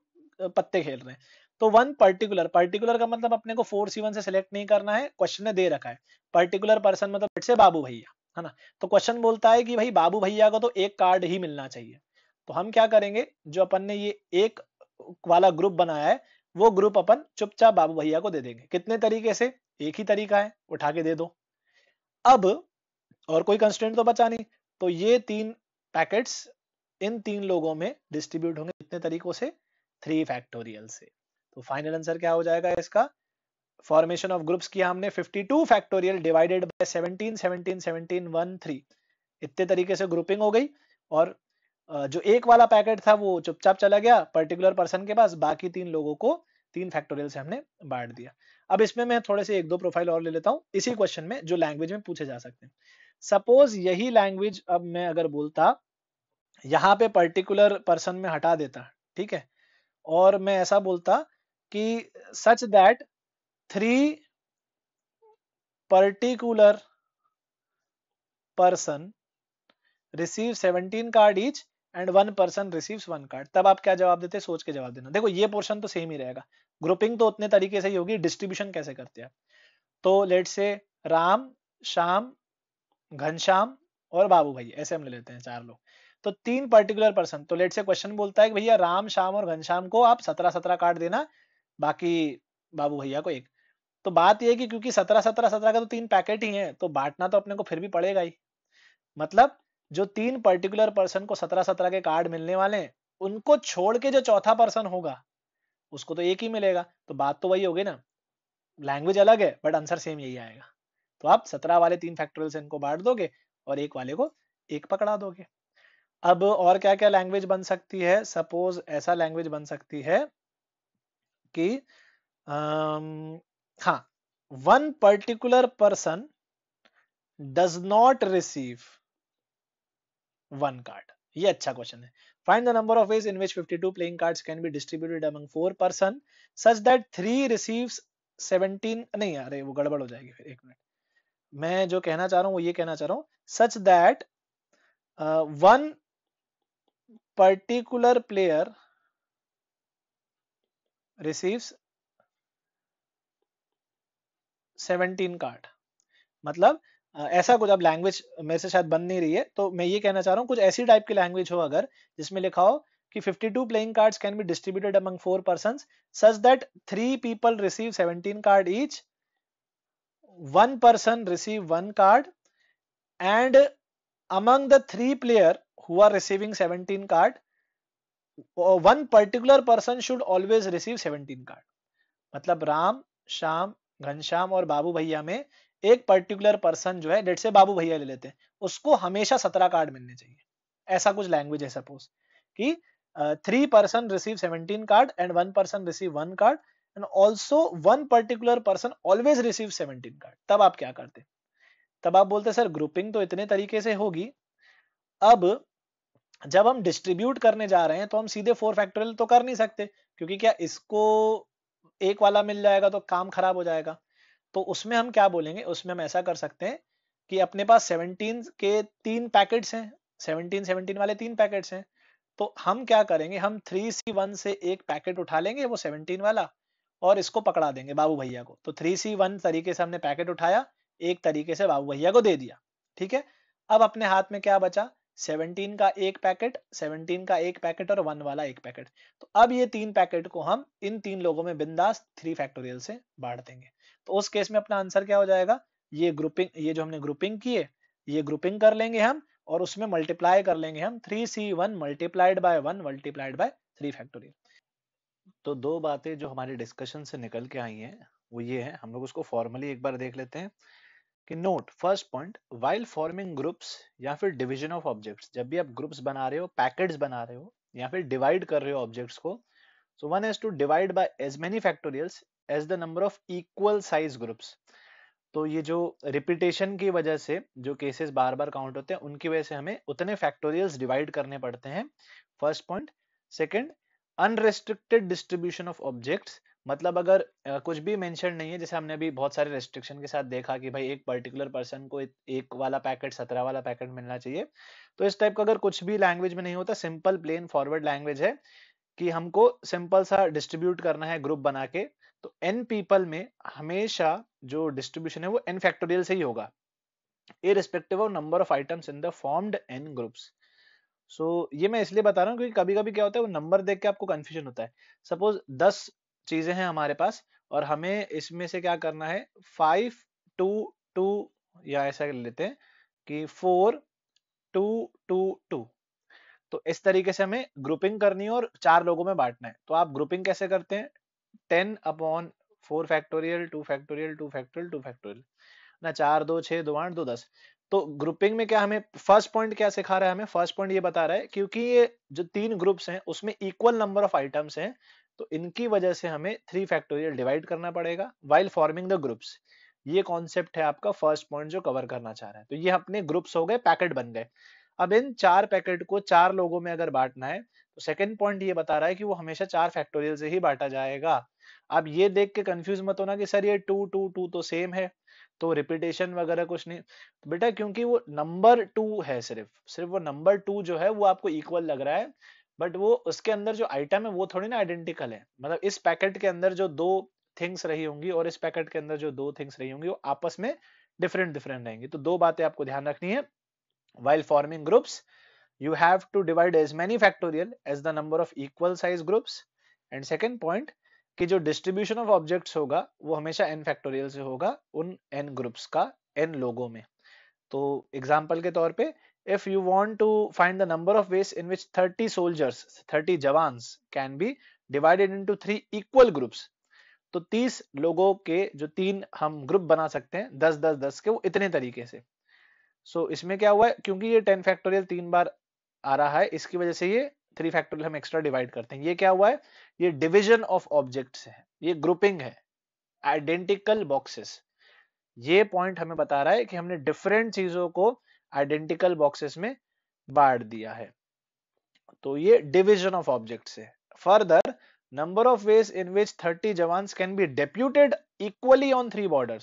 पत्ते खेल रहे हैं तो वन पर्टिकुलर पर्टिकुलर का मतलब अपने को फोर सीवन से सिलेक्ट नहीं करना है क्वेश्चन ने दे रखा है पर्टिकुलर पर्सन मतलब से बाबू भैया है ना तो क्वेश्चन बोलता है कि भाई बाबू भैया को तो एक कार्ड ही मिलना चाहिए तो हम क्या करेंगे जो अपन ने ये एक वाला ग्रुप बनाया है वो ग्रुप अपन चुपचाप बाबू भैया को दे देंगे कितने तरीके से एक ही तरीका है उठा के दे दो अब और कोई कंस्टेंट तो बचा नहीं तो ये तीन पैकेट्स इन तीन लोगों में डिस्ट्रीब्यूट होंगे कितने तरीकों से थ्री फैक्टोरियल से तो फाइनल आंसर क्या हो जाएगा इसका फॉर्मेशन ऑफ ग्रुप्स किया हमने 52 फैक्टोरियल डिवाइडेड बाय 17 17 17 1 3 इतने तरीके से ग्रुपिंग हो गई और जो एक वाला पैकेट था वो चुपचाप चला गया पर्टिकुलर पर्सन के पास बाकी तीन लोगों को तीन फैक्टोरियल से हमने बांट दिया अब इसमें मैं थोड़े से एक दो प्रोफाइल और ले लेता हूँ इसी क्वेश्चन में जो लैंग्वेज में पूछे जा सकते हैं सपोज यही लैंग्वेज अब मैं अगर बोलता यहाँ पे पर्टिकुलर पर्सन में हटा देता ठीक है और मैं ऐसा बोलता कि such that three particular person receive 17 card each and one person receive one card तब आप क्या जवाब देते सोच के जवाब देना देखो ये पोर्शन तो सेम ही रहेगा ग्रुपिंग तो उतने तरीके से ही होगी डिस्ट्रीब्यूशन कैसे करते हैं तो लेट से राम श्याम घनश्याम और बाबू भाई ऐसे हम ले लेते हैं चार लोग तो तीन पर्टिकुलर पर्सन तो लेट से क्वेश्चन बोलता है कि भैया राम श्याम और घनश्याम को आप सत्रह सत्रह कार्ड देना बाकी बाबू भैया को एक तो बात यह कि क्योंकि सत्रह सत्रह सत्रह का तो तीन पैकेट ही है तो बांटना तो अपने को फिर भी पड़ेगा ही मतलब जो तीन पर्टिकुलर पर्सन को सत्रह सत्रह के कार्ड मिलने वाले हैं उनको छोड़ के जो चौथा पर्सन होगा उसको तो एक ही मिलेगा तो बात तो वही होगी ना लैंग्वेज अलग है बट आंसर सेम यही आएगा तो आप सत्रह वाले तीन फैक्टोरियल से इनको बांट दोगे और एक वाले को एक पकड़ा दोगे अब और क्या क्या लैंग्वेज बन सकती है सपोज ऐसा लैंग्वेज बन सकती है कि हा हाँ one particular person does not receive one card ये अच्छा क्वेश्चन है find the number of ways in which 52 playing cards can be distributed among four person such that three receives 17 नहीं अरे वो गड़बड़ हो जाएगी फिर एक मिनट मैं जो कहना चाह रहा हूँ वो ये कहना चाह रहा हूँ such that one particular player receives 17 card मतलब ऐसा कुछ अब लैंग्वेज मेरे से शायद बन नहीं रही है तो मैं ये कहना चाह रहा हूँ कुछ ऐसी टाइप की लैंग्वेज हो अगर जिसमें लिखा हो कि 52 playing cards can be distributed among four person such that three people receive 17 card each one person receive one card and among the three player who are receiving 17 card one particular person should always receive 17 card मतलब राम श्याम घनश्याम और बाबू भैया में एक पर्टिकुलर पर्सन जो है डेट से बाबू भैया ले लेते हैं उसको हमेशा सत्रह कार्ड मिलने चाहिए ऐसा कुछ लैंग्वेज है सपोज कि three person receive seventeen card and one person receive one card and also one particular person always receive seventeen card तब आप क्या करते तब आप बोलते सर ग्रुपिंग तो इतने तरीके से होगी अब जब हम डिस्ट्रीब्यूट करने जा रहे हैं तो हम सीधे फोर फैक्टोरियल तो कर नहीं सकते क्योंकि क्या इसको एक वाला मिल जाएगा तो काम खराब हो जाएगा तो उसमें हम क्या बोलेंगे उसमें हम ऐसा कर सकते हैं कि अपने पास 17 के तीन पैकेट्स हैं 17 17 वाले तीन पैकेट्स हैं तो हम क्या करेंगे हम थ्री सी वन से एक पैकेट उठा लेंगे वो 17 वाला और इसको पकड़ा देंगे बाबू भैया को तो थ्री सी वन तरीके से हमने पैकेट उठाया एक तरीके से बाबू भैया को दे दिया ठीक है अब अपने हाथ में क्या बचा 17 का एक पैकेट 17 का एक पैकेट और वन वाला एक पैकेट तो अब ये तीन पैकेट को हम इन तीन लोगों में बिंदास थ्री फैक्टोरियल से बांट देंगे तो उस केस में अपना आंसर क्या हो जाएगा ये ग्रुपिंग ये जो हमने ग्रुपिंग की है ये ग्रुपिंग कर लेंगे हम और उसमें मल्टीप्लाई कर लेंगे हम three C one multiplied by one multiplied by three factorial तो दो बातें जो हमारे डिस्कशन से निकल के आई हैं वो ये है हम लोग उसको फॉर्मली एक बार देख लेते हैं कि note first point while forming groups या फिर डिविजन ऑफ ऑब्जेक्ट्स जब भी आप ग्रुप्स बना रहे हो पैकेट बना रहे हो या फिर डिवाइड कर रहे हो ऑब्जेक्ट्स को so one has to divide by as many factorials as the number of equal size groups तो ये जो रिपीटेशन की वजह से जो केसेस बार बार काउंट होते हैं उनकी वजह से हमें उतने फैक्टोरियल्स डिवाइड करने पड़ते हैं first point second unrestricted distribution of objects मतलब अगर कुछ भी मेंशन नहीं है जैसे हमने अभी बहुत सारे रेस्ट्रिक्शन के साथ देखा कि भाई एक पर्टिकुलर पर्सन को एक वाला पैकेट सत्रह वाला पैकेट मिलना चाहिए तो इस टाइप का अगर कुछ भी लैंग्वेज में नहीं होता सिंपल प्लेन फॉरवर्ड लैंग्वेज है कि हमको सिंपल सा डिस्ट्रीब्यूट करना है ग्रुप बना के तो एन पीपल में हमेशा जो डिस्ट्रीब्यूशन है वो एन फैक्टोरियल से ही होगा irrespective of number of items in the formed N groups so ये मैं इसलिए बता रहा हूँ क्योंकि कभी कभी क्या होता है वो नंबर देख के आपको कन्फ्यूजन होता है सपोज दस चीजें हैं हमारे पास और हमें इसमें से क्या करना है फाइव टू टू या ऐसा कर लेते हैं कि फोर टू टू टू तो इस तरीके से हमें ग्रुपिंग करनी है और चार लोगों में बांटना है तो आप ग्रुपिंग कैसे करते हैं ten upon four factorial two factorial two factorial two factorial ना चार दो छह दो आठ दो दस तो ग्रुपिंग में क्या हमें फर्स्ट पॉइंट क्या सिखा रहा है हमें फर्स्ट पॉइंट ये बता रहा है क्योंकि ये जो तीन ग्रुप्स हैं उसमें इक्वल नंबर ऑफ आइटम्स हैं तो इनकी वजह से हमें थ्री फैक्टोरियल डिवाइड करना पड़ेगा वाइल फॉर्मिंग द ग्रुप्स ये कॉन्सेप्ट है आपका फर्स्ट पॉइंट जो कवर करना चाह रहा है तो ये अपने ग्रुप्स हो गए पैकेट बन गए अब इन चार पैकेट को चार लोगों में अगर बांटना है तो सेकेंड पॉइंट ये बता रहा है कि वो हमेशा चार फैक्टोरियल से ही बांटा जाएगा आप ये देख के कंफ्यूज मत होना कि सर ये टू टू टू तो सेम है तो रिपीटेशन वगैरह कुछ नहीं तो बेटा क्योंकि वो नंबर टू है सिर्फ सिर्फ वो नंबर टू जो है वो आपको इक्वल लग रहा है बट वो उसके अंदर जो आइटम है वो थोड़ी ना आइडेंटिकल है मतलब इस पैकेट के अंदर जो दो थिंग्स रही होंगी और इस पैकेट के अंदर जो दो थिंग्स रही होंगी वो आपस में डिफरेंट डिफरेंट रहेंगी तो दो बातें आपको ध्यान रखनी है while forming groups you have to divide as many factorial as the number of equal size groups and second point कि जो डिस्ट्रीब्यूशन ऑफ ऑब्जेक्ट्स होगा वो हमेशा एन फैक्टोरियल से होगा उन एन ग्रुप्स का एन लोगों में तो एग्जाम्पल के तौर पे if you want to find the number of ways in which 30 soldiers 30 jawans can be divided into three equal groups तो 30 लोगों के जो तीन हम ग्रुप बना सकते हैं 10 10 10 के वो इतने तरीके से सो so, इसमें क्या हुआ है क्योंकि ये 10 फैक्टोरियल तीन बार आ रहा है इसकी वजह से ये थ्री फैक्टोरियल हम एक्स्ट्रा डिवाइड करते हैं ये क्या हुआ है ये डिविजन ऑफ ऑब्जेक्ट्स है ये ग्रुपिंग है आइडेंटिकल बॉक्सेस ये पॉइंट हमें बता रहा है कि हमने डिफरेंट चीजों को आइडेंटिकल बॉक्सेस में बांट दिया है तो ये डिविजन ऑफ ऑब्जेक्ट है further number of ways in which thirty जवान can be deputed equally on three border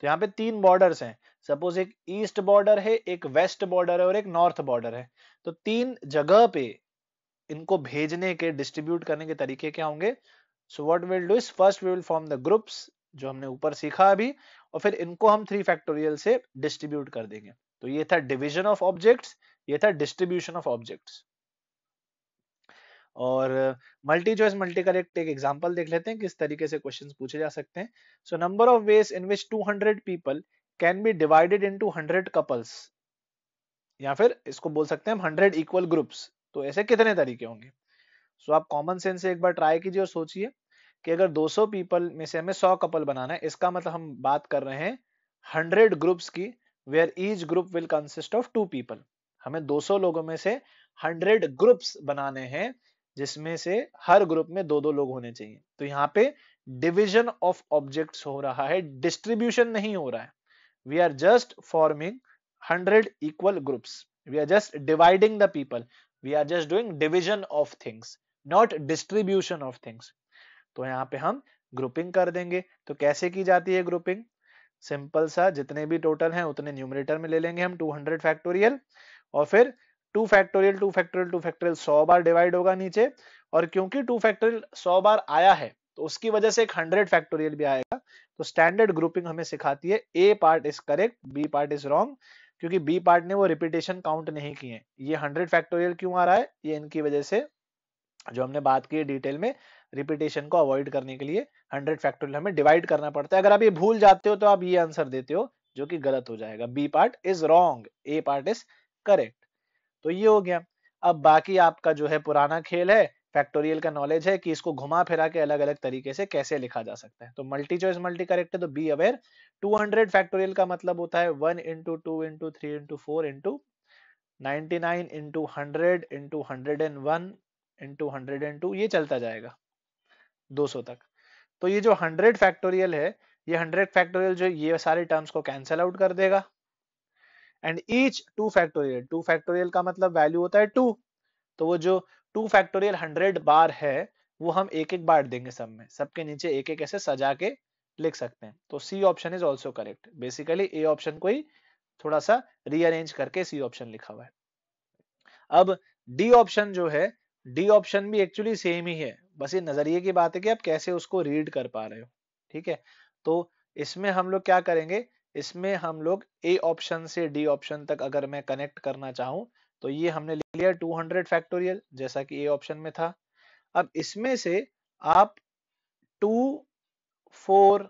तो यहाँ पे तीन बॉर्डर्स हैं सपोज एक ईस्ट बॉर्डर है एक वेस्ट बॉर्डर है और एक नॉर्थ बॉर्डर है तो तीन जगह पे इनको भेजने के डिस्ट्रीब्यूट करने के तरीके क्या होंगे so what will do is first we will form the groups जो हमने ऊपर सीखा अभी और फिर इनको हम थ्री फैक्टोरियल से डिस्ट्रीब्यूट कर देंगे तो ये था डिविजन ऑफ ऑब्जेक्ट्स ये था डिस्ट्रीब्यूशन ऑफ ऑब्जेक्ट्स और मल्टी चॉइस मल्टी करेक्ट एक एग्जांपल देख लेते हैं किस तरीके से क्वेश्चंस पूछे जा सकते हैं so number of ways in which 200 people can be divided into 100 couples या फिर इसको बोल सकते हैं हम 100 इक्वल ग्रुप्स तो ऐसे कितने तरीके होंगे सो so, आप कॉमन सेंस से एक बार ट्राई कीजिए और सोचिए कि अगर 200 पीपल में से हमें 100 कपल बनाना है इसका मतलब हम बात कर रहे हैं 100 ग्रुप्स की where each group will consist of two people हमें 200 लोगों में से 100 ग्रुप्स बनाने हैं जिसमें से हर ग्रुप में दो दो लोग होने चाहिए तो यहाँ पे डिविजन ऑफ ऑब्जेक्ट्स हो रहा है डिस्ट्रीब्यूशन नहीं हो रहा है we are just forming 100 equal groups we are just dividing the people we are just doing division of things not distribution of things तो यहाँ पे हम ग्रुपिंग कर देंगे तो कैसे की जाती है ग्रुपिंग सिंपल सा जितने भी टोटल हैं उतने न्यूमरेटर में ले लेंगे हम 200 फैक्टोरियल और फिर 2 फैक्टोरियल 2 फैक्टोरियल 2 फैक्टोरियल 100 बार डिवाइड होगा नीचे और क्योंकि 2 फैक्टोरियल 100 बार आया है तो उसकी वजह से एक 100 फैक्टोरियल भी आएगा तो स्टैंडर्ड ग्रुपिंग हमें सिखाती है A part is correct B part is wrong क्योंकि बी पार्ट ने वो रिपीटेशन काउंट नहीं किए ये हंड्रेड फैक्टोरियल क्यों आ रहा है ये इनकी वजह से जो हमने बात की डिटेल में रिपीटेशन को अवॉइड करने के लिए हंड्रेड फैक्टोरियल हमें डिवाइड करना पड़ता है अगर आप ये भूल जाते हो तो आप ये आंसर देते हो जो कि गलत हो जाएगा B part is wrong A part is correct तो ये हो गया अब बाकी आपका जो है पुराना खेल है फैक्टोरियल का नॉलेज है कि इसको घुमा फिरा के अलग अलग तरीके से कैसे लिखा जा सकता है तो मल्टी चॉइस मल्टी करेक्ट है तो बी अवेयर 200 फैक्टोरियल का मतलब होता है 1 into two into three into four into ninety nine into hundred into hundred and one into hundred and two ये चलता जाएगा 200 तक तो ये जो 100 फैक्टोरियल है ये 100 फैक्टोरियल जो ये सारे टर्म्स को कैंसिल आउट कर देगा and each two factorial two factorial का मतलब वैल्यू होता है टू तो वो जो टू फैक्टोरियल हंड्रेड बार है वो हम एक एक बार देंगे सब में सबके नीचे एक एक ऐसे सजा के लिख सकते हैं तो C option is also correct basically A option को ही थोड़ा सा रीअरेंज करके सी ऑप्शन लिखा हुआ है अब डी ऑप्शन जो है डी ऑप्शन भी एक्चुअली सेम ही है बस ये नजरिए की बात है कि आप कैसे उसको रीड कर पा रहे हो ठीक है तो इसमें हम लोग क्या करेंगे इसमें हम लोग ए ऑप्शन से डी ऑप्शन तक अगर मैं कनेक्ट करना चाहूं तो ये हमने लिख लिया 200 फैक्टोरियल जैसा कि ए ऑप्शन में था अब इसमें से आप टू फोर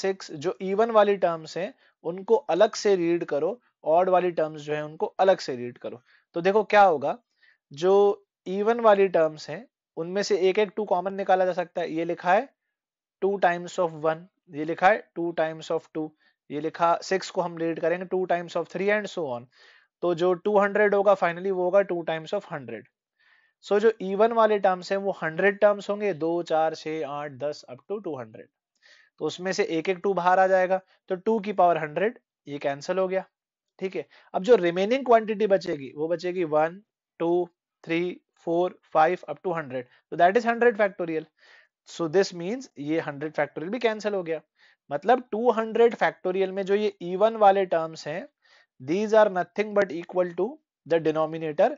सिक्स जो इवन वाली टर्म्स हैं उनको अलग से रीड करो ऑड वाली टर्म्स जो है उनको अलग से रीड करो तो देखो क्या होगा जो इवन वाली टर्म्स हैं उनमें से एक एक टू कॉमन निकाला जा सकता है ये लिखा है टू टाइम्स ऑफ वन ये लिखा है टू टाइम्स ऑफ टू ये लिखा सिक्स को हम रीड करेंगे two times of three and so on तो जो 200 होगा फाइनली वो होगा two times of hundred so जो इवन वाले टर्म्स हैं वो हंड्रेड टर्म्स होंगे दो चार छ आठ दस अप टू टू हंड्रेड तो उसमें से एक एक टू बाहर आ जाएगा तो टू की पावर हंड्रेड ये कैंसिल हो गया ठीक है अब जो रिमेनिंग क्वांटिटी बचेगी वो बचेगी one two three four five up to hundred तो that is hundred factorial so this means ये हंड्रेड फैक्टोरियल भी कैंसिल हो गया मतलब 200 फैक्टोरियल में जो ये इवन वाले टर्म्स हैं these are nothing but equal to the denominator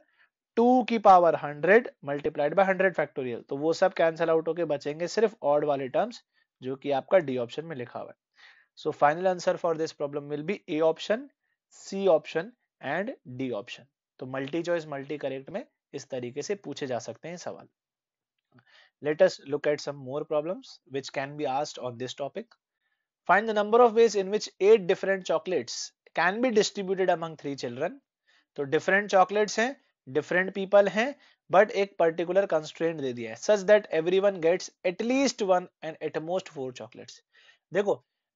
2 की पावर 100 मल्टीप्लाइड बाय 100 फैक्टोरियल तो वो सब कैंसिल आउट होकर बचेंगे सिर्फ ऑड वाले टर्म्स जो कि आपका डी ऑप्शन में लिखा हुआ है so final answer for this problem will be A option C option and D option तो मल्टी चॉइस मल्टी करेक्ट में इस तरीके से पूछे जा सकते हैं सवाल let us look at some more problems which can be asked on this topic find the number of ways in which eight different chocolates can be distributed among three children तो डिफरेंट चॉकलेट्स हैं डिफरेंट पीपल हैं बट एक पर्टिकुलर कंस्ट्रेंट दे दिया है such that every one gets at least one and at most four chocolates देखो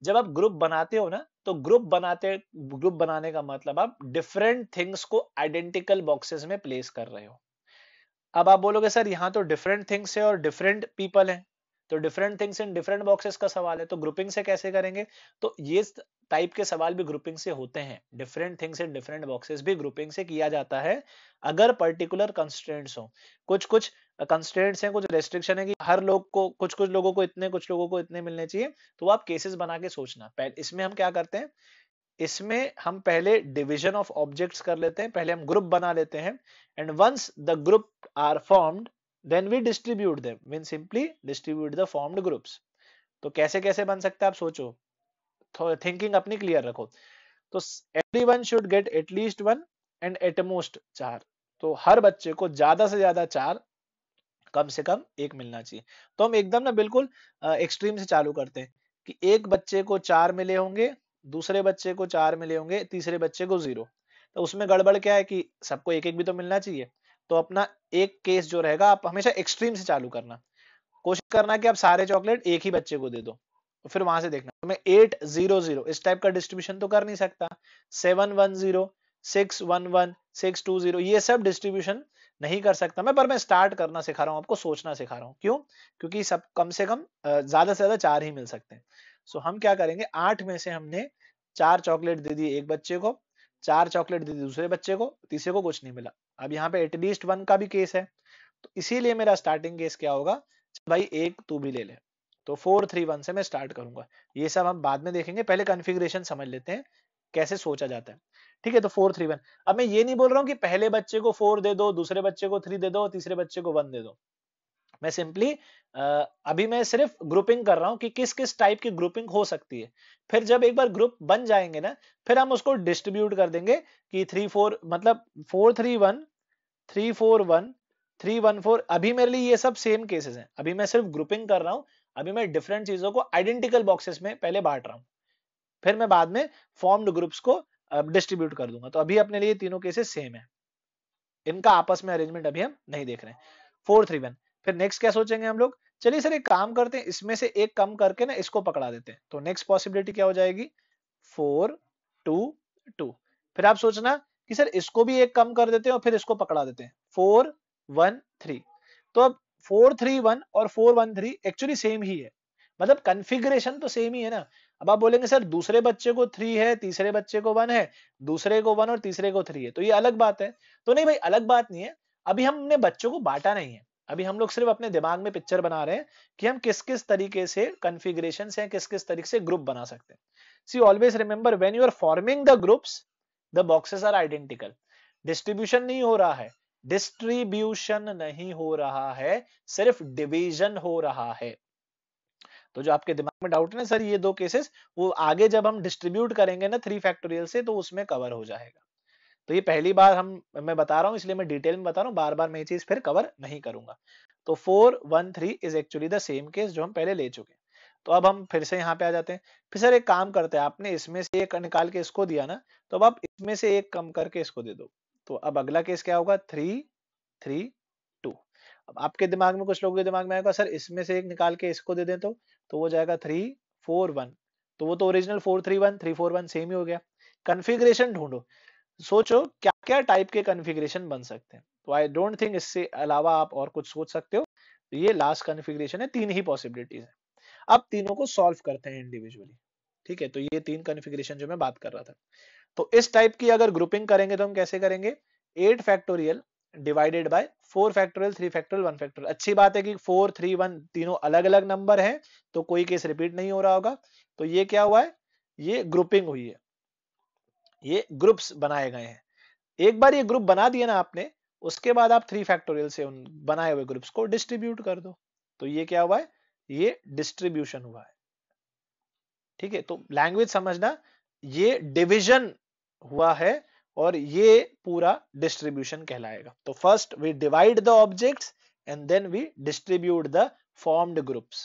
जब आप ग्रुप बनाते हो ना तो ग्रुप बनाते ग्रुप बनाने का मतलब आप डिफरेंट थिंग्स को आइडेंटिकल बॉक्सेस में प्लेस कर रहे हो अब आप बोलोगे सर यहाँ तो डिफरेंट थिंग्स है और डिफरेंट पीपल हैं तो different things in different boxes का सवाल है तो ग्रुपिंग से कैसे करेंगे तो ये टाइप के सवाल भी ग्रुपिंग से होते हैं different things in different boxes भी ग्रुपिंग से किया जाता है अगर पर्टिकुलर कंस्टेंट्स हो कुछ कुछ कंस्टेंट्स हैं कुछ रेस्ट्रिक्शन है कि हर लोग को कुछ कुछ लोगों को इतने कुछ लोगों को इतने मिलने चाहिए तो आप केसेस बना के सोचना इसमें हम क्या करते हैं इसमें हम पहले डिविजन ऑफ ऑब्जेक्ट कर लेते हैं पहले हम ग्रुप बना लेते हैं and once the group are formed then we distribute them mean simply distribute the formed groups तो कैसे कैसे बन सकता है आप सोचो थिंकिंग अपनी क्लियर रखो तो every one should get at least one and at most चार तो हर बच्चे को ज्यादा से ज्यादा चार कम से कम एक मिलना चाहिए तो हम एकदम ना बिल्कुल एक्सट्रीम से चालू करते हैं कि एक बच्चे को चार मिले होंगे दूसरे बच्चे को चार मिले होंगे तीसरे बच्चे को जीरो तो उसमें गड़बड़ क्या है कि सबको एक एक भी तो मिलना चाहिए तो अपना एक केस जो रहेगा आप हमेशा एक्सट्रीम से चालू करना कोशिश करना कि आप सारे चॉकलेट एक ही बच्चे को दे दो तो फिर वहां से देखना तो मैं एट जीरो जीरो इस टाइप का डिस्ट्रीब्यूशन तो कर नहीं सकता seven one zero six one one six two zero ये सब डिस्ट्रीब्यूशन नहीं कर सकता मैं पर मैं स्टार्ट करना सिखा रहा हूँ आपको सोचना सिखा रहा हूँ क्यों क्योंकि सब कम से कम ज्यादा से ज्यादा चार ही मिल सकते हैं सो हम क्या करेंगे आठ में से हमने चार चॉकलेट दे दी एक बच्चे को चार चॉकलेट दे दी दूसरे बच्चे को तीसरे को कुछ नहीं मिला अब यहाँ पे एटलीस्ट वन का भी केस है तो इसीलिए मेरा स्टार्टिंग केस क्या होगा भाई एक तू भी ले ले तो फोर थ्री वन से मैं स्टार्ट करूंगा ये सब हम बाद में देखेंगे पहले कन्फिग्रेशन समझ लेते हैं कैसे सोचा जाता है ठीक है तो फोर थ्री वन अब मैं ये नहीं बोल रहा हूँ कि पहले बच्चे को फोर दे दो दूसरे बच्चे को थ्री दे दो तीसरे बच्चे को वन दे दो मैं सिंपली Uh, अभी मैं सिर्फ ग्रुपिंग कर रहा हूँ कि किस किस टाइप की ग्रुपिंग हो सकती है फिर जब एक बार ग्रुप बन जाएंगे ना फिर हम उसको डिस्ट्रीब्यूट कर देंगे कि थ्री फोर मतलब four three one three four one three one four अभी मेरे लिए ये सब सेम केसेस हैं अभी मैं सिर्फ ग्रुपिंग कर रहा हूँ अभी मैं डिफरेंट चीजों को आइडेंटिकल बॉक्सेस में पहले बांट रहा हूँ फिर मैं बाद में फॉर्म्ड ग्रुप्स को डिस्ट्रीब्यूट कर दूंगा तो अभी अपने लिए तीनों केसेस सेम है इनका आपस में अरेंजमेंट अभी हम नहीं देख रहे हैं फोर थ्री वन फिर नेक्स्ट क्या सोचेंगे हम लोग चलिए सर एक काम करते हैं इसमें से एक कम करके ना इसको पकड़ा देते हैं तो नेक्स्ट पॉसिबिलिटी क्या हो जाएगी फोर टू टू फिर आप सोचना कि सर इसको भी एक कम कर देते हैं और फिर इसको पकड़ा देते हैं फोर वन थ्री तो अब फोर थ्री वन और four one three actually same ही है मतलब कन्फिग्रेशन तो सेम ही है ना अब आप बोलेंगे सर दूसरे बच्चे को थ्री है तीसरे बच्चे को वन है दूसरे को वन और तीसरे को थ्री है तो ये अलग बात है तो नहीं भाई अलग बात नहीं है अभी हमने बच्चों को बांटा नहीं है अभी हम लोग सिर्फ अपने दिमाग में पिक्चर बना रहे हैं कि हम किस किस तरीके से कन्फिग्रेशन या किस किस तरीके से ग्रुप बना सकते हैं see always remember when you are forming the groups the boxes are identical distribution नहीं हो रहा है डिस्ट्रीब्यूशन नहीं हो रहा है सिर्फ डिवीजन हो रहा है तो जो आपके दिमाग में डाउट है ना सर ये दो केसेस वो आगे जब हम डिस्ट्रीब्यूट करेंगे ना थ्री फैक्टोरियल से तो उसमें कवर हो जाएगा तो ये पहली बार हम मैं बता रहा हूँ इसलिए मैं डिटेल में बता रहा हूँ बार बार मैं ये चीज फिर कवर नहीं करूंगा तो four one three is actually the same case जो हम पहले ले चुके हैं तो अब हम फिर से यहाँ पे आ जाते हैं फिर सर एक काम करते हैं आपने इसमें से एक निकाल के इसको दिया ना तो अब आप इसमें से एक कम करके इसको दे दो तो अब अगला केस क्या होगा थ्री थ्री टू अब आपके दिमाग में कुछ लोगों के दिमाग में आएगा सर इसमें से एक निकाल के इसको दे दें तो तो वो जाएगा थ्री फोर वन तो वो तो original four three one three four one same ही हो गया कन्फिग्रेशन ढूंढो सोचो क्या क्या टाइप के कन्फिग्रेशन बन सकते हैं तो आई डोंट थिंक इससे अलावा आप और कुछ सोच सकते हो तो ये लास्ट कन्फिग्रेशन है तीन ही पॉसिबिलिटीज है अब तीनों को सॉल्व करते हैं इंडिविजुअली ठीक है तो ये तीन कन्फिग्रेशन जो मैं बात कर रहा था तो इस टाइप की अगर ग्रुपिंग करेंगे तो हम कैसे करेंगे eight factorial divided by four factorial three factorial one factorial अच्छी बात है कि फोर थ्री वन तीनों अलग अलग नंबर है तो कोई केस रिपीट नहीं हो रहा होगा तो ये क्या हुआ है ये ग्रुपिंग हुई है ये ग्रुप्स बनाए गए हैं एक बार ये ग्रुप बना दिए ना आपने उसके बाद आप थ्री फैक्टोरियल से उन बनाए हुए ग्रुप्स को डिस्ट्रीब्यूट कर दो तो ये क्या हुआ है ये डिस्ट्रीब्यूशन हुआ है ठीक है तो लैंग्वेज समझना ये डिविजन हुआ है और ये पूरा डिस्ट्रीब्यूशन कहलाएगा तो first we divide the object and then we distribute the formed groups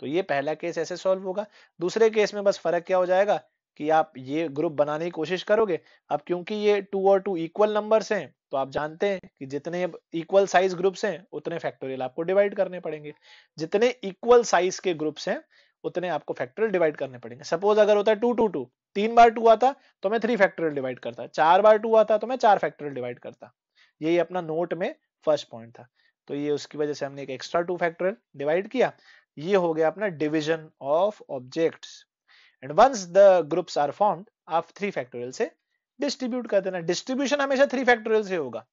तो ये पहला केस ऐसे सॉल्व होगा दूसरे केस में बस फर्क क्या हो जाएगा कि आप ये ग्रुप बनाने की कोशिश करोगे अब क्योंकि ये टू और टू इक्वल नंबर्स हैं तो आप जानते हैं कि जितने इक्वल साइज ग्रुप्स हैं उतने फैक्टोरियल आपको डिवाइड करने पड़ेंगे जितने इक्वल साइज के ग्रुप्स हैं उतने आपको फैक्टोरियल डिवाइड करने पड़ेंगे सपोज अगर होता है टू टू टू तीन बार टू आता तो मैं थ्री फैक्टोरियल डिवाइड करता चार बार टू आता तो मैं चार फैक्टोरियल डिवाइड करता यही अपना नोट में फर्स्ट पॉइंट था तो ये उसकी वजह से हमने एक एक्स्ट्रा टू फैक्टोरियल डिवाइड किया ये हो गया अपना division of objects and once the groups are formed आप थ्री फैक्टोरियल से डिस्ट्रीब्यूट कर देना डिस्ट्रीब्यूशन हमेशा थ्री फैक्टोरियल से होगा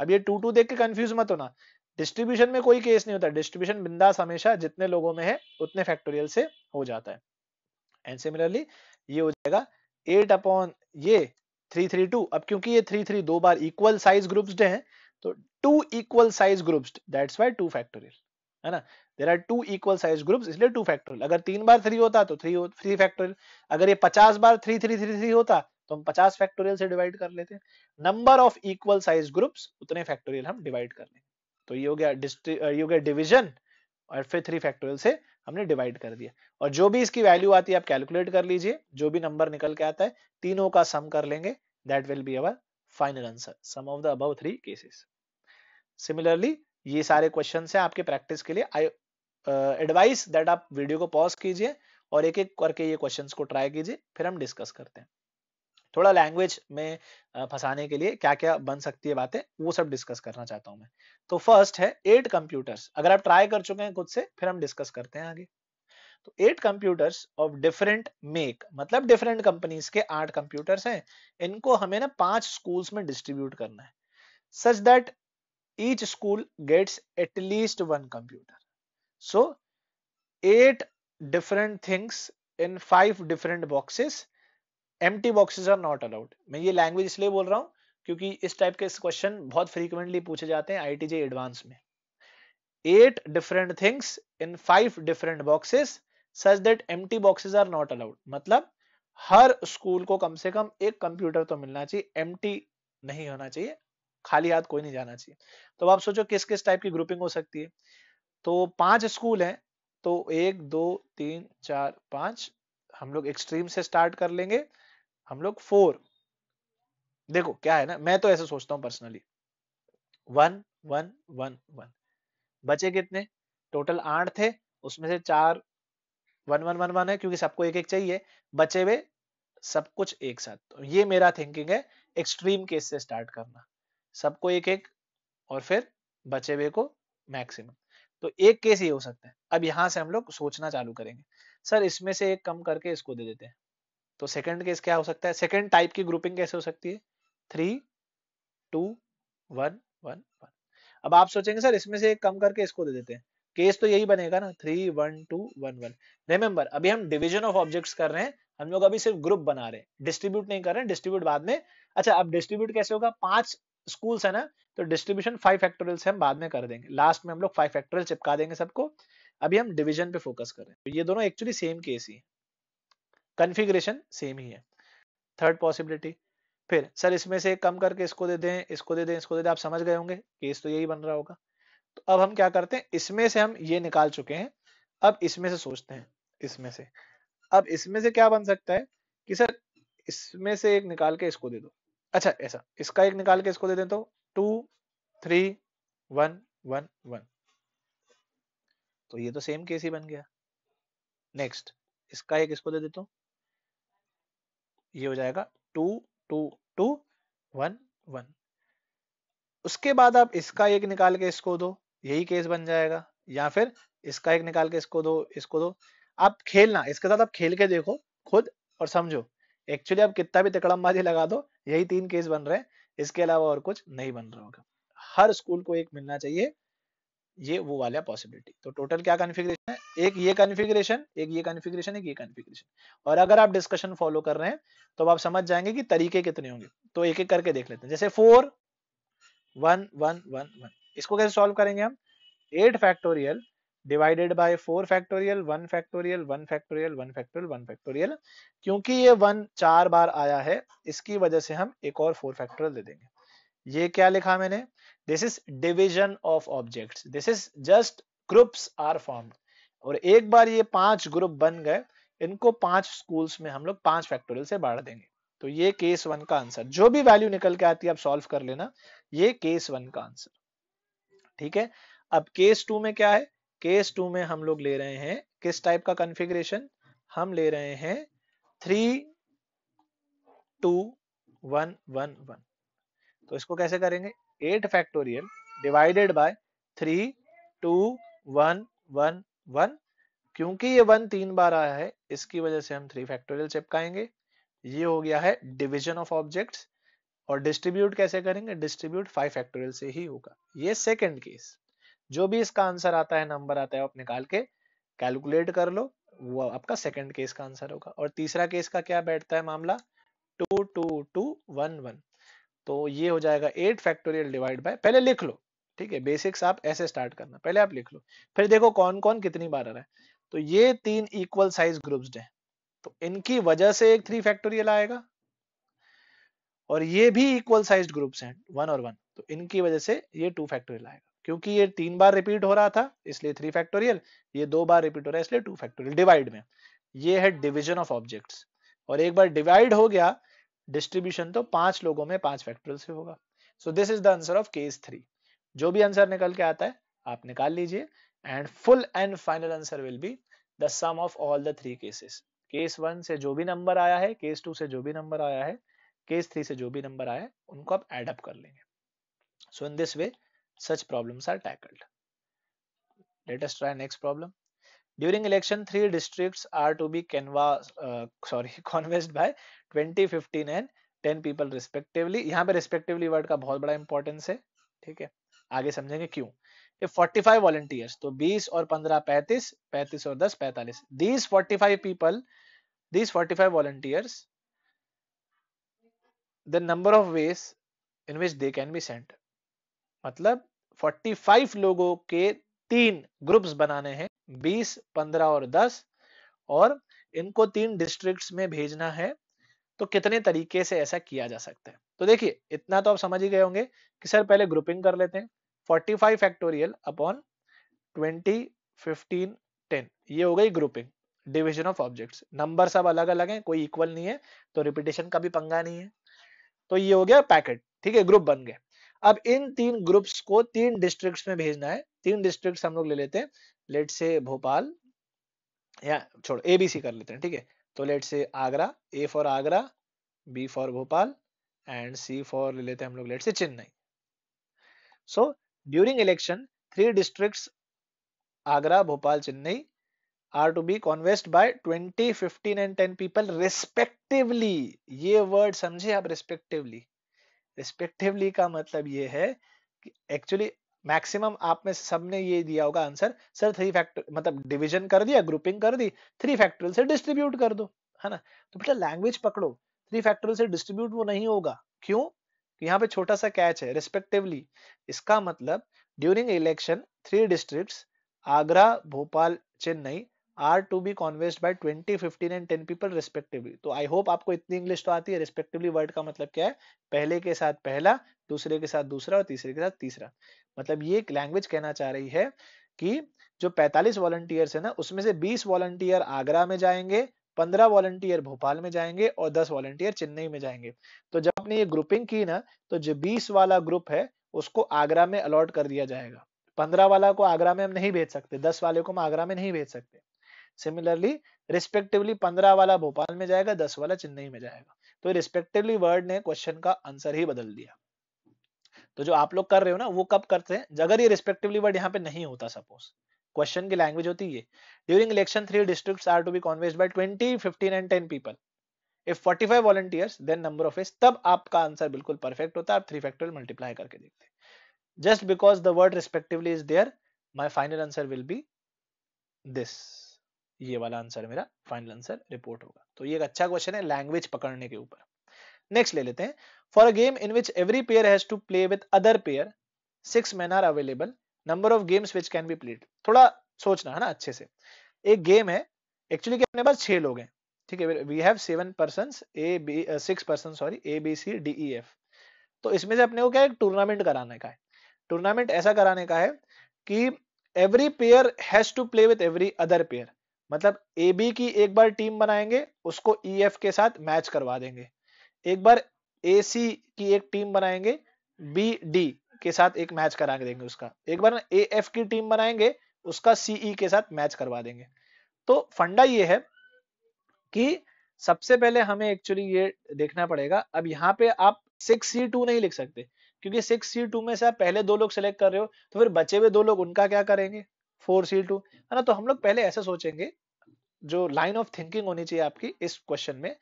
अब ये टू टू देख के कंफ्यूज मत होना डिस्ट्रीब्यूशन में कोई केस नहीं होता डिस्ट्रीब्यूशन बिंदास हमेशा जितने लोगों में है उतने फैक्टोरियल से हो जाता है एंड सिमिलरली ये हो जाएगा एट अपॉन ये थ्री थ्री टू अब क्योंकि ये थ्री थ्री दो बार इक्वल साइज ग्रुप्स हैं तो two equal size groups that's why two factorial है ना there are two equal size group इसलिए टू फैक्टोरियल अगर तीन बार थ्री होता तो थ्री थ्री फैक्टोरियल अगर ये पचास बार थ्री थ्री थ्री थ्री होता तो हम पचास फैक्टोरियल से डिवाइड कर लेते number of equal size groups उतने फैक्टोरियल हम डिवाइड कर लेते तो ये हो गया ये हो गया डिविजन और फिर थ्री फैक्टोरियल से हमने डिवाइड कर दिया और जो भी इसकी वैल्यू आती है आप कैलकुलेट कर लीजिए जो भी नंबर निकल के आता है तीनों का सम कर लेंगे that will be our final answer sum of the above three cases similarly ये सारे क्वेश्चन हैं आपके प्रैक्टिस के लिए आई एडवाइस दैट आप वीडियो को पॉज कीजिए और एक एक करके ये क्वेश्चंस को ट्राई कीजिए फिर हम डिस्कस करते हैं थोड़ा लैंग्वेज में फंसाने के लिए क्या क्या बन सकती है बातें वो सब डिस्कस करना चाहता हूं मैं तो फर्स्ट है एट कंप्यूटर्स अगर आप ट्राई कर चुके हैं खुद से फिर हम डिस्कस करते हैं आगे तो eight computers of different make मतलब डिफरेंट कंपनीज के आठ कंप्यूटर्स हैं इनको हमें ना पांच स्कूल्स में डिस्ट्रीब्यूट करना है such that each school gets at least one computer So eight different things in five different boxes. Empty boxes are not allowed. main ye language isliye bol raha hu kyunki is type ke is question bahut frequently puche jate hain itj advance mein eight different things in five different boxes such that empty boxes are not allowed matlab हर स्कूल को कम से कम एक कंप्यूटर तो मिलना चाहिए एम्प्टी नहीं होना चाहिए खाली हाथ कोई नहीं जाना चाहिए तो आप सोचो किस किस टाइप की ग्रुपिंग हो सकती है तो पांच स्कूल हैं तो एक दो तीन चार पांच हम लोग एक्सट्रीम से स्टार्ट कर लेंगे हम लोग फोर देखो क्या है ना मैं तो ऐसे सोचता हूं personally one one one one बचे कितने टोटल आठ थे उसमें से चार वन वन वन वन है क्योंकि सबको एक एक चाहिए बचे हुए सब कुछ एक साथ तो ये मेरा थिंकिंग है एक्सट्रीम केस से स्टार्ट करना सबको एक एक और फिर बचे हुए को मैक्सिमम तो एक केस ये हो सकता है अब यहां से हम लोग सोचना चालू करेंगे सर इसमें से एक कम करके इसको दे देते हैं तो सेकंड केस क्या हो सकता है सेकंड टाइप की ग्रुपिंग कैसे हो सकती है three two one one one अब आप सोचेंगे सर इसमें से एक कम करके इसको दे देते हैं केस तो यही बनेगा ना three one two one one remember अभी हम डिविजन ऑफ ऑब्जेक्ट कर रहे हैं हम लोग अभी सिर्फ ग्रुप बना रहे हैं डिस्ट्रीब्यूट नहीं कर रहे हैं डिस्ट्रीब्यूट बाद में अच्छा अब डिस्ट्रीब्यूट कैसे होगा पांच स्कूल्स है ना तो डिस्ट्रीब्यूशन फाइव फैक्टोरियल से हम बाद में कर देंगे लास्ट में हम लोग फाइव फैक्टोरियल चिपका देंगे सबको अभी हम डिविजन पे फोकस करें तो ये दोनों एक्चुअली सेम केस ही कन्फिग्रेशन सेम ही है थर्ड पॉसिबिलिटी फिर सर इसमें से कम करके इसको दे दें इसको दे दें इसको दे दें आप समझ गए होंगे केस तो यही बन रहा होगा तो अब हम क्या करते हैं इसमें से हम ये निकाल चुके हैं अब इसमें से सोचते हैं इसमें से अब इसमें से क्या बन सकता है कि सर इसमें से एक निकाल के इसको दे दो अच्छा ऐसा इसका एक निकाल के इसको दे दें तो two three one one one तो ये तो सेम केस ही बन गया नेक्स्ट इसका एक इसको दे देता हूं ये हो जाएगा two two two one one उसके बाद आप इसका एक निकाल के इसको दो यही केस बन जाएगा या फिर इसका एक निकाल के इसको दो इसको दो आप खेलना इसके साथ आप खेल के देखो खुद और समझो एक्चुअली आप कितना भी तकड़म बाजी लगा दो यही तीन केस बन रहे हैं इसके अलावा और कुछ नहीं बन रहा होगा हर स्कूल को एक मिलना चाहिए ये वो वाला पॉसिबिलिटी तो टोटल क्या कॉन्फ़िगरेशन है एक ये कॉन्फ़िगरेशन एक ये कॉन्फ़िगरेशन एक ये कॉन्फ़िगरेशन और अगर आप डिस्कशन फॉलो कर रहे हैं तो आप समझ जाएंगे कि तरीके कितने होंगे तो एक एक करके देख लेते हैं जैसे four one one one one इसको कैसे सॉल्व करेंगे हम eight factorial divided by four factorial one factorial one factorial one factorial one factorial क्योंकि ये वन चार बार आया है इसकी वजह से हम एक और फोर फैक्टोरियल दे देंगे ये क्या लिखा मैंने this is division of object this is just groups are form और एक बार ये पांच ग्रुप बन गए इनको पांच स्कूल्स में हम लोग पांच फैक्टोरियल से बांट देंगे तो ये केस वन का आंसर जो भी वैल्यू निकल के आती है आप सॉल्व कर लेना ये केस वन का आंसर ठीक है अब केस टू में क्या है केस टू में हम लोग ले रहे हैं किस टाइप का कॉन्फ़िगरेशन हम ले रहे हैं three two one one one तो इसको कैसे करेंगे eight factorial divided by three two one one one क्योंकि ये वन तीन बार आया है इसकी वजह से हम थ्री फैक्टोरियल चिपकाएंगे ये हो गया है डिविजन ऑफ ऑब्जेक्ट्स और डिस्ट्रीब्यूट कैसे करेंगे डिस्ट्रीब्यूट फाइव फैक्टोरियल से ही होगा ये सेकेंड केस जो भी इसका आंसर आता है नंबर आता है आप निकाल के कैलकुलेट कर लो वो आपका सेकंड केस का आंसर होगा और तीसरा केस का क्या बैठता है मामला two two two one one तो ये हो जाएगा एट फैक्टोरियल डिवाइड बाय पहले लिख लो ठीक है बेसिक्स आप ऐसे स्टार्ट करना पहले आप लिख लो फिर देखो कौन कौन कितनी बार आ रहा है तो ये तीन इक्वल साइज ग्रुप्स हैं तो इनकी वजह से एक थ्री फैक्टोरियल आएगा और ये भी इक्वल साइज ग्रुप्स हैं वन और वन तो इनकी वजह से ये टू फैक्टोरियल आएगा क्योंकि ये तीन बार रिपीट हो रहा था इसलिए थ्री फैक्टोरियल ये दो बार रिपीट हो रहा है इसलिए टू फैक्टोरियल डिवाइड में ये है डिविजन ऑफ ऑब्जेक्ट्स और एक बार डिवाइड हो गया डिस्ट्रीब्यूशन तो पांच लोगों में पांच फैक्टोरियल से होगा so this is the answer of case three जो भी आंसर निकल के आता है आप निकाल लीजिए and full and final answer will be the sum of all the three cases case one से जो भी नंबर आया है केस टू से जो भी नंबर आया है केस थ्री से जो भी नंबर आया है उनको आप एडअप कर लेंगे so in this way such problems are tackled. Let us try next problem. During election, three districts are to be canvassed, uh, sorry, canvassed by 2015 and 10 people respectively. yahan pe respectively word ka bahut bada importance hai theek hai aage samjhenge क्यों? If 45 volunteers, to 20 aur 15 35, 35 aur 10 45. These 45 people, these 45 volunteers, the number of ways in which they can be sent. matlab 45 लोगों के तीन ग्रुप्स बनाने हैं 20, 15 और 10 और इनको तीन डिस्ट्रिक्ट्स में भेजना है तो कितने तरीके से ऐसा किया जा सकता है तो देखिए इतना तो आप समझ ही गए होंगे कि सर पहले ग्रुपिंग कर लेते हैं 45 फैक्टोरियल अपॉन 20, 15, 10 ये हो गई grouping division of objects number सब अलग अलग हैं कोई इक्वल नहीं है तो रिपीटेशन का भी पंगा नहीं है तो ये हो गया पैकेट ठीक है ग्रुप बन गए अब इन तीन ग्रुप्स को तीन डिस्ट्रिक्ट्स में भेजना है तीन डिस्ट्रिक्ट हम लोग ले लेते हैं लेट से भोपाल या छोड़ एबीसी कर लेते हैं ठीक है तो let say Agra A for Agra B for Bhopal and C for ले लेते हैं हम लोग let say Chennai so during election three district Agra Bhopal Chennai are to be canvassed by twenty fifteen and ten people respectively ये वर्ड समझे आप रिस्पेक्टिवली रिस्पेक्टिवली का मतलब ये है कि एक्चुअली मैक्सिमम आप में सबने ये दिया होगा आंसर सर थ्री फैक्टर मतलब डिवीजन कर दिया ग्रुपिंग कर दी थ्री फैक्टोरियल से डिस्ट्रीब्यूट कर दो है ना तो बेटा लैंग्वेज पकड़ो थ्री फैक्टोरियल से डिस्ट्रीब्यूट वो नहीं होगा क्यों यहाँ पे छोटा सा कैच है रिस्पेक्टिवली इसका मतलब during election three district Agra Bhopal Chennai are to be canvassed by twenty fifteen and ten people respectively तो आई होप आपको इतनी इंग्लिश तो आती है रिस्पेक्टिवली वर्ड का मतलब क्या है पहले के साथ पहला दूसरे के साथ दूसरा और तीसरे के साथ तीसरा मतलब ये एक लैंग्वेज कहना चाह रही है कि जो 45 वॉलंटियर्स है ना उसमें से 20 वॉलंटियर आगरा में जाएंगे 15 वॉलंटियर भोपाल में जाएंगे और 10 वॉलंटियर चेन्नई में जाएंगे तो जब आपने ये ग्रुपिंग की ना तो जो 20 वाला ग्रुप है उसको आगरा में अलॉट कर दिया जाएगा 15 वाला को आगरा में हम नहीं भेज सकते 10 वाले को हम आगरा में नहीं भेज सकते सिमिलरली रिस्पेक्टिवली पंद्रह वाला भोपाल में जाएगा दस वाला चेन्नई में जाएगा तो रिस्पेक्टिवली वर्ड ने क्वेश्चन का आंसर ही बदल दिया तो जो आप लोग कर रहे हो ना वो कब करते हैं अगर ये रिस्पेक्टिवली वर्ड यहाँ पे नहीं होता सपोज क्वेश्चन की लैंग्वेज होती है during election three district are to be canvassed by twenty fifteen and ten people if forty five volunteers then number of S तब आपका आंसर बिल्कुल परफेक्ट होता है आप थ्री फैक्टर मल्टीप्लाई करके देखते just because the word respectively is there my final answer will be this ये वाला आंसर मेरा फाइनल आंसर रिपोर्ट होगा तो ये एक अच्छा क्वेश्चन है लैंग्वेज पकड़ने के ऊपर नेक्स्ट ले लेते हैं for a game in which every pair has to play with other pair six man are available number of games which can be played थोड़ा सोचना है ना अच्छे से एक गेम है एक्चुअली अपने पास छह लोग हैं ठीक है we have seven person A B six person sorry A B C D E F तो इसमें से अपने को क्या है टूर्नामेंट कराने का है टूर्नामेंट ऐसा कराने का है कि every pair has to play with every other pair मतलब ए बी की एक बार टीम बनाएंगे उसको ई e एफ के साथ मैच करवा देंगे एक बार ए सी की एक टीम बनाएंगे बी डी के साथ एक मैच करा देंगे उसका एक बार ए एफ की टीम बनाएंगे उसका सीई e के साथ मैच करवा देंगे तो फंडा ये है कि सबसे पहले हमें एक्चुअली ये देखना पड़ेगा अब यहाँ पे आप सिक्स सी टू नहीं लिख सकते क्योंकि सिक्स सी टू में से आप पहले दो लोग सेलेक्ट कर रहे हो तो फिर बचे हुए दो लोग उनका क्या करेंगे फोर सी टू है ना तो हम लोग पहले ऐसे सोचेंगे जो लाइन ऑफ थिंकिंग होनी चाहिए आपकी इस क्वेश्चन में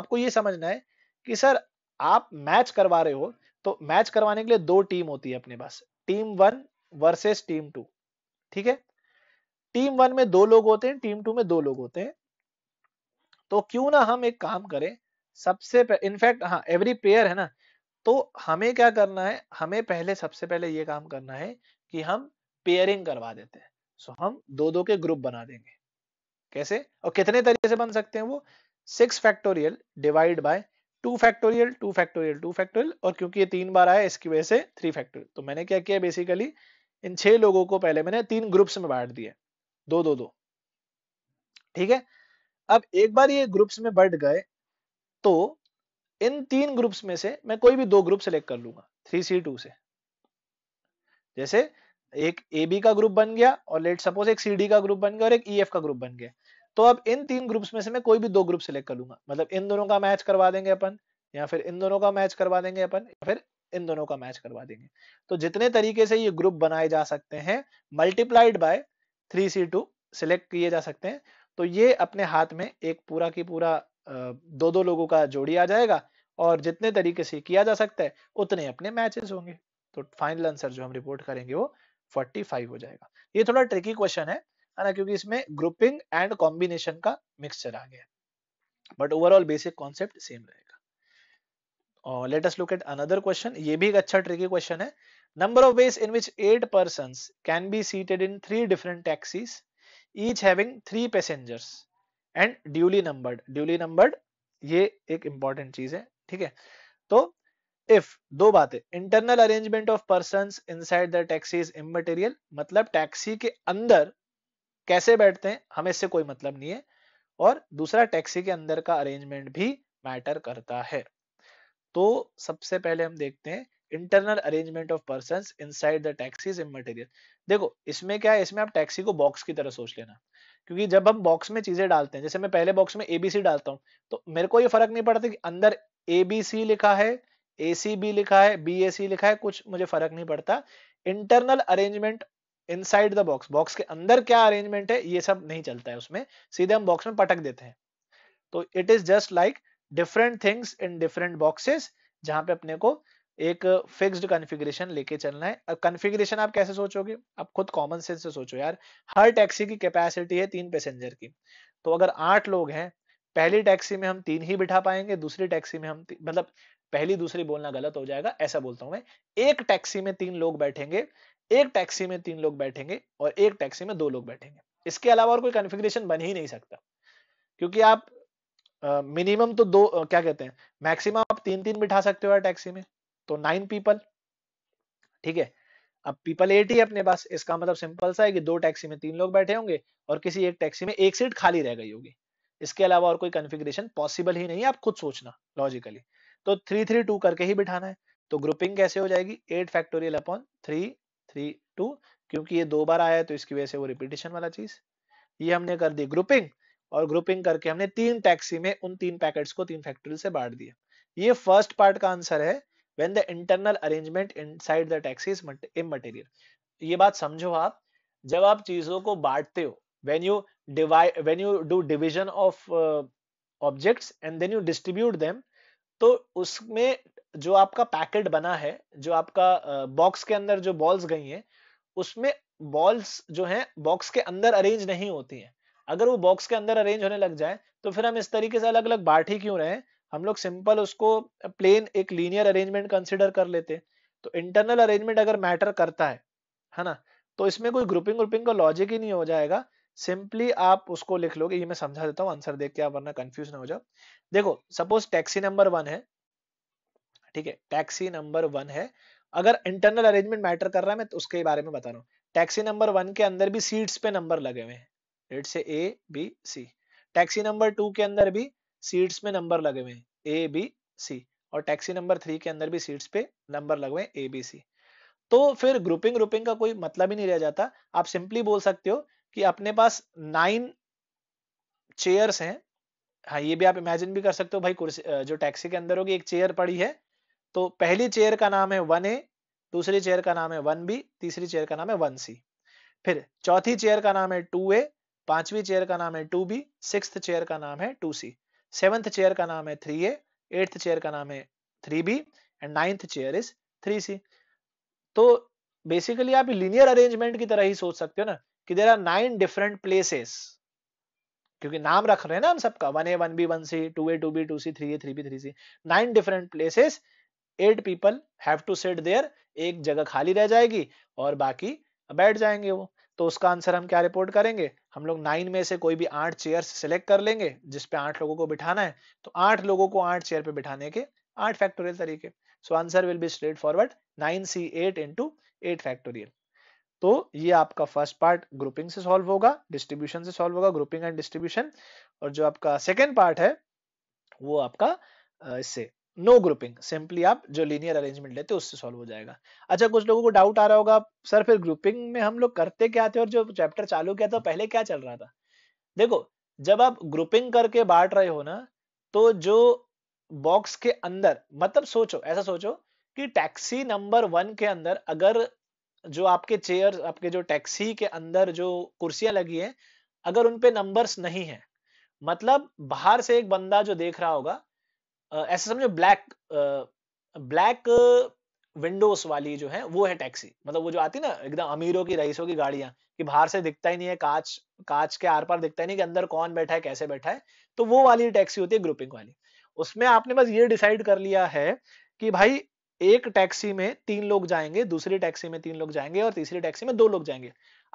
आपको ये समझना है कि सर आप मैच करवा रहे हो तो मैच करवाने के लिए दो टीम होती है अपने पास team one versus team two ठीक है टीम वन में दो लोग होते हैं टीम टू में दो लोग होते हैं तो क्यों ना हम एक काम करें सबसे इनफैक्ट हाँ एवरी पेयर है ना तो हमें क्या करना है हमें पहले सबसे पहले ये काम करना है कि हम पेयरिंग करवा देते हैं सो हम दो दो के ग्रुप बना देंगे कैसे और कितने तरीके से बन सकते हैं वो six factorial divide by two factorial two factorial two factorial और क्योंकि ये तीन बार आया इसकी वजह से थ्री फैक्टोरियल तो मैंने क्या किया बेसिकली इन छह लोगों को पहले मैंने तीन ग्रुप्स में बांट दिया दो दो दो ठीक है अब एक बार ये ग्रुप्स में बढ़ गए तो इन तीन ग्रुप्स में से मैं कोई भी दो ग्रुप सेलेक्ट कर लूंगा थ्री सी टू से जैसे एक ए बी का ग्रुप बन गया और लेट सपोज एक सी डी का ग्रुप बन गया और एक ई e एफ का ग्रुप बन गया तो अब इन तीन ग्रुप्स में से मैं कोई भी दो ग्रुप सिलेक्ट कर लूंगा मतलब इन दोनों का मैच करवा देंगे अपन या फिर इन दोनों का मैच करवा देंगे अपन या फिर इन दोनों का मैच करवा देंगे तो जितने तरीके से ये ग्रुप बनाए जा सकते हैं multiplied by three C two select किए जा सकते हैं तो ये अपने हाथ में एक पूरा की पूरा दो दो लोगों का जोड़ी आ जाएगा और जितने तरीके से किया जा सकता है उतने अपने मैचेस होंगे तो फाइनल आंसर जो हम रिपोर्ट करेंगे वो 45 हो जाएगा ये थोड़ा ट्रिकी क्वेश्चन है ना क्योंकि इसमें ग्रुपिंग एंड कॉम्बिनेशन का मिक्सचर आ गया but overall basic concept same रहेगा और let us look at another question ये भी एक अच्छा ट्रिकी क्वेश्चन है number of ways in which eight person can be seated in three different taxis each having three passengers and duly numbered duly numbered ये एक इंपॉर्टेंट चीज है ठीक है तो इफ दो बातें internal arrangement of person inside the taxi is immaterial मतलब टैक्सी के अंदर कैसे बैठते हैं हमें इससे कोई मतलब नहीं है और दूसरा टैक्सी के अंदर का अरेंजमेंट भी मैटर करता है तो सबसे पहले हम देखते हैं internal arrangement of person inside the taxi is immaterial देखो इसमें क्या है इसमें आप टैक्सी को बॉक्स की तरह सोच लेना क्योंकि जब हम बॉक्स में चीजें डालते हैं जैसे मैं पहले बॉक्स में एबीसी डालता हूं तो मेरे को ये फर्क नहीं पड़ता कि अंदर एबीसी लिखा है एसीबी लिखा है बीएसी लिखा है कुछ मुझे फर्क नहीं पड़ता internal arrangement inside the box box के अंदर क्या अरेंजमेंट है ये सब नहीं चलता है उसमें सीधे हम बॉक्स में पटक देते हैं तो it is just like different things in different boxes जहां पे अपने को एक फिक्स्ड कॉन्फ़िगरेशन लेके चलना है अब कॉन्फ़िगरेशन आप कैसे सोचोगे आप खुद कॉमन सेंस से सोचो यार हर टैक्सी की कैपेसिटी है तीन पैसेंजर की तो अगर आठ लोग हैं पहली टैक्सी में हम तीन ही बिठा पाएंगे दूसरी टैक्सी में हम मतलब पहली दूसरी बोलना गलत हो जाएगा ऐसा बोलता हूं मैं एक टैक्सी में तीन लोग बैठेंगे एक टैक्सी में तीन लोग बैठेंगे और एक टैक्सी में दो लोग बैठेंगे इसके अलावा और कोई कॉन्फ़िगरेशन बन ही नहीं सकता क्योंकि आप मिनिमम uh, तो दो uh, क्या कहते हैं मैक्सिमम आप तीन तीन बिठा सकते हो टैक्सी में तो नाइन पीपल ठीक है अब पीपल एट ही अपने पास इसका मतलब सिंपल सा है कि दो टैक्सी में तीन लोग बैठे होंगे और किसी एक टैक्सी में एक सीट खाली रह गई होगी इसके अलावा और कोई कन्फिग्रेशन पॉसिबल ही नहीं है आप खुद सोचना लॉजिकली तो थ्री थ्री टू करके ही बिठाना है तो ग्रुपिंग कैसे हो जाएगी eight factorial upon three three two क्योंकि ये दो बार आया है तो इसकी वजह से वो रिपीटेशन वाला चीज ये हमने कर दी ग्रुपिंग और ग्रुपिंग करके हमने तीन टैक्सी में उन तीन पैकेट्स को तीन फैक्टोरियल से बांट दिया ये फर्स्ट पार्ट का आंसर है when the internal arrangement inside the taxi is immaterial ये बात समझो आप जब आप चीजों को बांटते हो when you divide when you do division of uh, objects and then you distribute them to तो usme जो आपका पैकेट बना है जो आपका बॉक्स uh, के अंदर जो बॉल्स गई हैं उसमें बॉल्स जो हैं बॉक्स के अंदर अरेंज नहीं होती हैं अगर वो बॉक्स के अंदर अरेंज होने लग जाए तो फिर हम इस तरीके से अलग अलग बांट ही क्यों रहे हैं हम लोग सिंपल उसको प्लेन uh, एक लीनियर अरेंजमेंट कंसिडर कर लेते तो इंटरनल अरेंजमेंट अगर मैटर करता है है ना तो इसमें कोई ग्रुपिंग ग्रुपिंग का लॉजिक ही नहीं हो जाएगा सिंपली आप उसको लिख लोगे ये मैं समझा देता हूँ आंसर देख के आप वरना कंफ्यूज ना हो जाओ देखो सपोज टैक्सी नंबर वन है ठीक है टैक्सी नंबर वन है अगर इंटरनल अरेंजमेंट मैटर कर रहा है मैं तो उसके बारे में बता रहा हूँ टैक्सी नंबर वन के अंदर भी सीट्स पे नंबर लगे हुए हैं रेट से A B C taxi number two के अंदर भी सीट्स में नंबर लगे हुए हैं ए बी सी और टैक्सी नंबर थ्री के अंदर भी सीट्स पे नंबर लगे हुए हैं ए बी सी तो फिर ग्रुपिंग ग्रुपिंग का कोई मतलब ही नहीं रह जाता आप सिंपली बोल सकते हो कि अपने पास नाइन चेयर्स हैं हाँ ये भी आप इमेजिन भी कर सकते हो भाई कुर्सी जो टैक्सी के अंदर होगी एक चेयर पड़ी है तो पहली चेयर का नाम है वन ए दूसरी चेयर का नाम है वन बी तीसरी चेयर का नाम है वन सी फिर चौथी चेयर का नाम है टू ए पांचवी चेयर का नाम है टू बी सिक्स चेयर का नाम है टू सी सेवंथ चेयर का नाम है थ्री ए एट्थ चेयर का नाम है three B and ninth chair is three C तो बेसिकली आप लीनियर अरेंजमेंट की तरह ही सोच सकते हो ना कि there are nine different places क्योंकि नाम रख रहे हैं ना हम सबका one A one B one C two A two B two C three A three B three C nine different places eight people have to set there एक जगह खाली रह जाएगी और बाकी बैठ जाएंगे वो तो उसका आंसर हम क्या रिपोर्ट करेंगे हम लोग नाइन में से कोई भी आठ चेयर सिलेक्ट कर लेंगे जिसपे आठ लोगों को बिठाना है तो आठ लोगों को आठ चेयर पे बिठाने के आठ फैक्टोरियल तरीके so answer will be straightforward nine C eight into eight factorial तो ये आपका फर्स्ट पार्ट ग्रुपिंग से सॉल्व होगा डिस्ट्रीब्यूशन से सॉल्व होगा ग्रुपिंग एंड डिस्ट्रीब्यूशन और जो आपका सेकेंड पार्ट है वो आपका इससे नो ग्रुपिंग सिंपली आप जो लीनियर अरेंजमेंट लेते हैं उससे सॉल्व हो जाएगा अच्छा कुछ लोगों को डाउट आ रहा होगा सर फिर ग्रुपिंग में हम लोग करते क्या थे और जो चैप्टर चालू किया था पहले क्या चल रहा था देखो जब आप ग्रुपिंग करके बांट रहे हो ना तो जो बॉक्स के अंदर मतलब सोचो ऐसा सोचो कि टैक्सी नंबर वन के अंदर अगर जो आपके चेयर आपके जो टैक्सी के अंदर जो कुर्सियां लगी है अगर उनपे नंबर्स नहीं है मतलब बाहर से एक बंदा जो देख रहा होगा ऐसे समझो ब्लैक ब्लैक विंडोज वाली जो है वो है टैक्सी मतलब वो जो आती ना एकदम अमीरों की रईसों की गाड़ियां कि बाहर से दिखता ही नहीं है कांच कांच के आर पार दिखता ही नहीं कि अंदर कौन बैठा है कैसे बैठा है तो वो वाली टैक्सी होती है ग्रुपिंग वाली उसमें आपने बस ये डिसाइड कर लिया है कि भाई एक टैक्सी में तीन लोग जाएंगे दूसरी टैक्सी में तीन लोग जाएंगे और तीसरी टैक्सी में दो लोग जाएंगे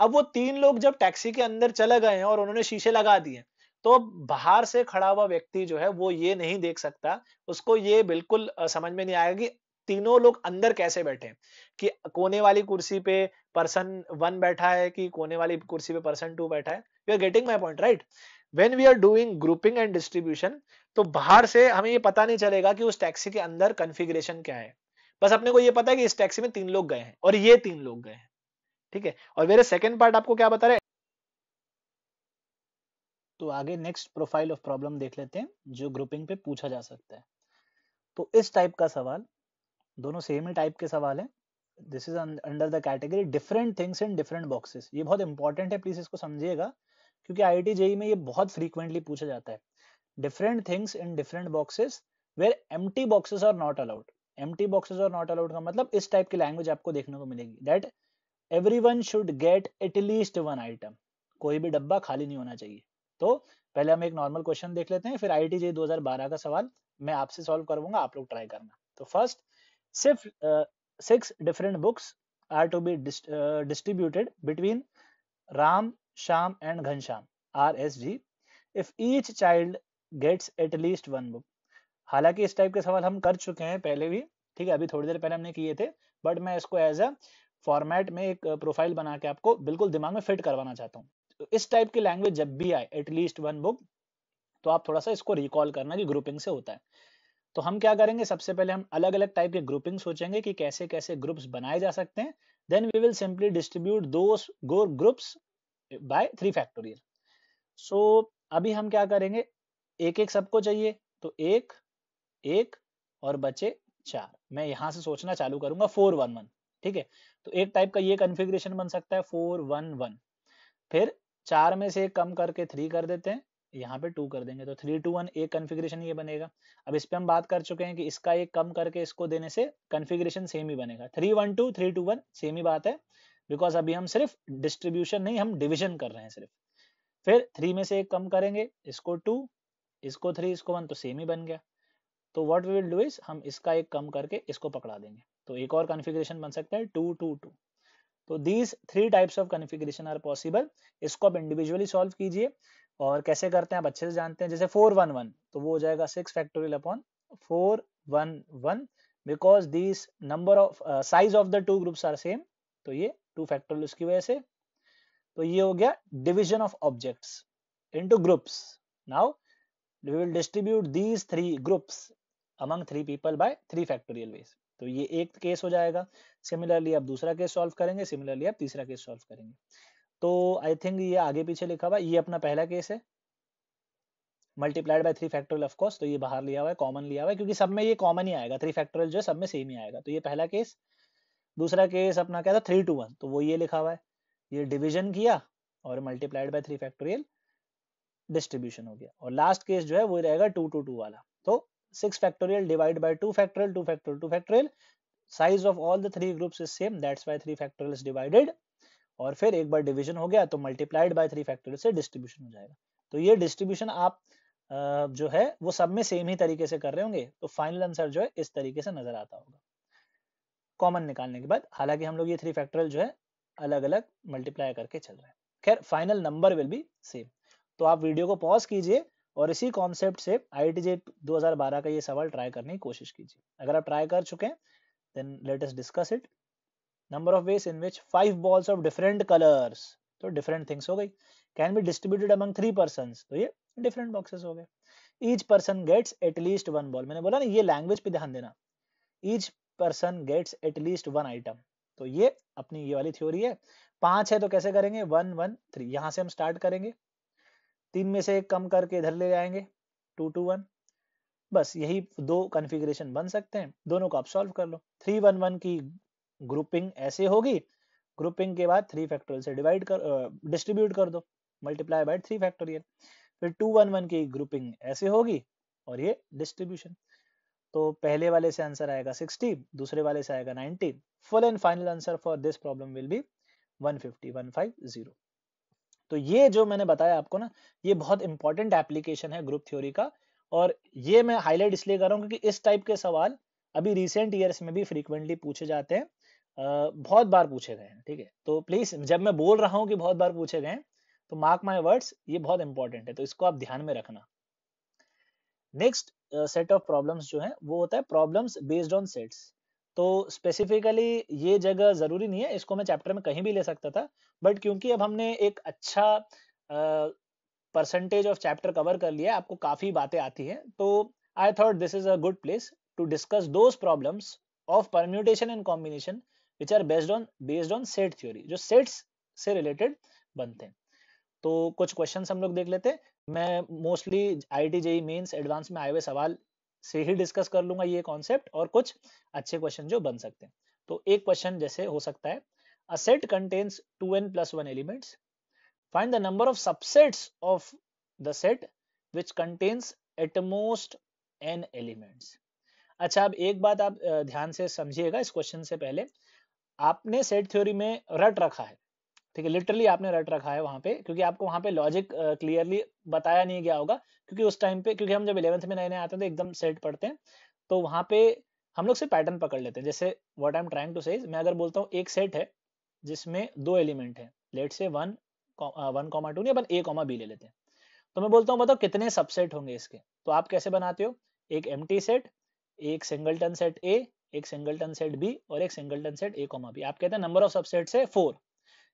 अब वो तीन लोग जब टैक्सी के अंदर चले गए हैं और उन्होंने शीशे लगा दिए तो बाहर से खड़ा हुआ व्यक्ति जो है वो ये नहीं देख सकता उसको ये बिल्कुल समझ में नहीं आएगा कि तीनों लोग अंदर कैसे बैठे कि कोने वाली कुर्सी पे पर्सन वन बैठा है कि कोने वाली कुर्सी पे पर्सन टू बैठा है you are getting my point right when we are doing grouping and distribution तो बाहर से हमें ये पता नहीं चलेगा कि उस टैक्सी के अंदर कन्फिग्रेशन क्या है बस अपने को ये पता है कि इस टैक्सी में तीन लोग गए हैं और ये तीन लोग गए हैं ठीक है और मेरे सेकेंड पार्ट आपको क्या बता रहे तो आगे नेक्स्ट प्रोफाइल ऑफ प्रॉब्लम देख लेते हैं जो ग्रुपिंग पे पूछा जा सकता है तो इस टाइप का सवाल दोनों सेम ही टाइप के सवाल है this is under the category different things in different boxes ये बहुत इंपॉर्टेंट है प्लीज इसको समझिएगा क्योंकि आई आई जेई में ये बहुत फ्रीक्वेंटली पूछा जाता है different things in different boxes where एम boxes are not allowed empty boxes और नॉट अलाउड का मतलब इस टाइप की लैंग्वेज आपको देखने को मिलेगी that every one should get at least one item कोई भी डब्बा खाली नहीं होना चाहिए तो पहले हम एक नॉर्मल क्वेश्चन देख लेते हैं फिर आई टी जे दो हजार बारह का सवाल मैं आपसे सॉल्व करूंगा आप लोग ट्राई करना तो फर्स्ट सिर्फ six different books are to be distributed between Ram Shyam and Ghanshyam R S G if each child gets at least one book हालांकि इस टाइप के सवाल हम कर चुके हैं पहले भी ठीक है अभी थोड़ी देर पहले हमने किए थे बट मैं इसको एज अ फॉर्मेट में एक प्रोफाइल बना के आपको बिल्कुल दिमाग में फिट करवाना चाहता हूँ तो इस टाइप की लैंग्वेज जब भी आए एटलीस्ट वन बुक तो आप थोड़ा सा इसको रिकॉल करना कि ग्रुपिंग से होता है तो हम क्या करेंगे सबसे पहले हम अलग अलग टाइप के ग्रुपिंग सोचेंगे कि कैसे कैसे ग्रुप्स बनाए जा सकते हैं then we will simply distribute दो groups by three factorial so अभी हम क्या करेंगे एक एक सबको चाहिए तो एक एक और बचे चार मैं यहां से सोचना चालू करूंगा फोर वन वन ठीक है तो एक टाइप का ये कन्फिग्रेशन बन सकता है फोर वन वन फिर चार में से कम करके थ्री कर देते हैं यहाँ पे टू कर देंगे तो थ्री टू वन एक कन्फिग्रेशन ये बनेगा अब इस पर हम बात कर चुके हैं कि इसका एक कम करके इसको देने से कन्फिग्रेशन सेम ही बनेगा three one two three two one same ही बात है बिकॉज अभी हम सिर्फ डिस्ट्रीब्यूशन नहीं हम डिविजन कर रहे हैं सिर्फ फिर थ्री में से एक कम करेंगे इसको टू इसको थ्री इसको वन तो सेम ही बन गया तो what we will do is हम इसका एक कम करके इसको पकड़ा देंगे तो एक और कॉन्फ़िगरेशन बन सकता है टू टू टू तो these three types of configuration are possible इसको आप इंडिविजुअली सॉल्व कीजिए और कैसे करते हैं आप अच्छे से जानते हैं जैसे फोर वन वन तो वो हो जाएगा six factorial upon four one one because these number of size of the two groups are same तो ये टू फैक्टोरियल उसकी वजह से तो ये हो गया division of objects into groups now we will distribute these three groups among three people by three factorial ways तो ये एक केस हो जाएगा सिमिलरली आप दूसरा केस सॉल्व करेंगे सिमिलरली आप तीसरा केस सॉल्व करेंगे तो आई थिंक ये आगे पीछे लिखा हुआ ये अपना पहला केस है multiplied by three factorial of course तो ये बाहर लिया हुआ है कॉमन लिया हुआ है क्योंकि सब में ये कॉमन ही आएगा थ्री फैक्टोरियल जो है सब में सेम ही आएगा तो ये पहला केस दूसरा केस अपना क्या था थ्री टू वन तो वो ये लिखा हुआ है ये डिविजन किया और multiplied by three factorial distribution हो गया और लास्ट केस जो है वो रहेगा टू टू टू वाला 6 factorial divided by 2 factorial 2 factorial 2 factorial size of all the three groups is same that's why 3 factorial is divided और फिर एक बार डिवीजन हो गया तो मल्टीप्लाइड बाय थ्री फैक्टोरियल से डिस्ट्रीब्यूशन हो जाएगा तो ये डिस्ट्रीब्यूशन आप जो है वो सब में सेम ही तरीके से कर रहे होंगे तो फाइनल आंसर जो है इस तरीके से नजर आता होगा कॉमन निकालने के बाद हालांकि हम लोग ये थ्री फैक्टोरियल जो है अलग अलग मल्टीप्लाई करके चल रहे हैं खैर final number will be same तो आप वीडियो को पॉज कीजिए और इसी कॉन्सेप्ट से आई टी का ये सवाल ट्राई करने की कोशिश कीजिए अगर आप ट्राई कर चुके हैं then let us discuss it number of ways in which five balls of different colours तो डिफरेंट थिंग्स हो गई can be distributed among three person तो ये डिफरेंट बॉक्सेस हो गए each person gets at least one ball मैंने बोला ना ये लैंग्वेज पे ध्यान देना each person gets at least one item तो ये अपनी ये वाली थ्योरी है पांच है तो कैसे करेंगे वन वन थ्री यहां से हम स्टार्ट करेंगे तीन में से एक कम करके इधर ले जाएंगे टू टू वन बस यही दो कन्फिग्रेशन बन सकते हैं दोनों को आप सॉल्व कर लो थ्री वन वन की ग्रुपिंग ऐसे होगी ग्रुपिंग के बाद थ्री फैक्टोरियल से डिवाइड कर डिस्ट्रीब्यूट कर दो मल्टीप्लाई बाय थ्री फैक्टोरियल फिर टू वन वन की ग्रुपिंग ऐसे होगी और ये डिस्ट्रीब्यूशन तो पहले वाले से आंसर आएगा सिक्सटी दूसरे वाले से आएगा nineteen full and final answer for this problem will be five zero तो ये जो मैंने बताया आपको ना ये बहुत इंपॉर्टेंट एप्लीकेशन है ग्रुप थ्योरी का और ये मैं हाईलाइट इसलिए कर रहा हूँ क्योंकि इस टाइप के सवाल अभी रिसेंट ईयर्स में भी फ्रीक्वेंटली पूछे जाते हैं बहुत बार पूछे गए हैं ठीक है तो प्लीज जब मैं बोल रहा हूँ कि बहुत बार पूछे गए तो मार्क माई वर्ड्स ये बहुत इंपॉर्टेंट है तो इसको आप ध्यान में रखना नेक्स्ट सेट ऑफ प्रॉब्लम्स जो है वो होता है प्रॉब्लम्स बेस्ड ऑन सेट्स तो स्पेसिफिकली ये जगह जरूरी नहीं है इसको मैं चैप्टर में कहीं भी ले सकता था बट क्योंकि अब हमने एक अच्छा परसेंटेज ऑफ चैप्टर कवर कर लिया आपको काफी बातें आती हैं तो I thought this is a good place to discuss those problems of permutation and combination which are based on based on set theory जो सेट्स से रिलेटेड बनते हैं तो कुछ क्वेश्चन हम लोग देख लेते हैं मैं mostly I T JEE mains advance में आए हुए सवाल से ही डिस्कस कर लूंगा ये कॉन्सेप्ट और कुछ अच्छे क्वेश्चन जो बन सकते हैं तो एक क्वेश्चन जैसे हो सकता है a set contains two n plus one elements find the number of subsets of the set which contains at most n elements अच्छा अब एक बात आप ध्यान से समझिएगा इस क्वेश्चन से पहले आपने सेट थ्योरी में रट रखा है ठीक है लिटरली आपने रट रखा है वहां पे क्योंकि आपको वहां पे लॉजिक क्लियरली बताया नहीं गया होगा क्योंकि उस टाइम पे क्योंकि हम जब इलेवंथ में नए नए आते हैं तो एकदम सेट पढ़ते हैं तो वहां पे हम लोग से पैटर्न पकड़ लेते हैं जैसे what I am trying to say मैं अगर बोलता हूँ एक सेट है जिसमें दो एलिमेंट है late say one one comma two नहीं अपन ए कॉमा बी ले लेते हैं तो मैं बोलता हूँ बताओ कितने सबसेट होंगे इसके तो आप कैसे बनाते हो एक एम सेट एक टन सेट ए एक टन सेट बी और एक singleton set A comma B आप कहते हैं नंबर ऑफ सबसेट है फोर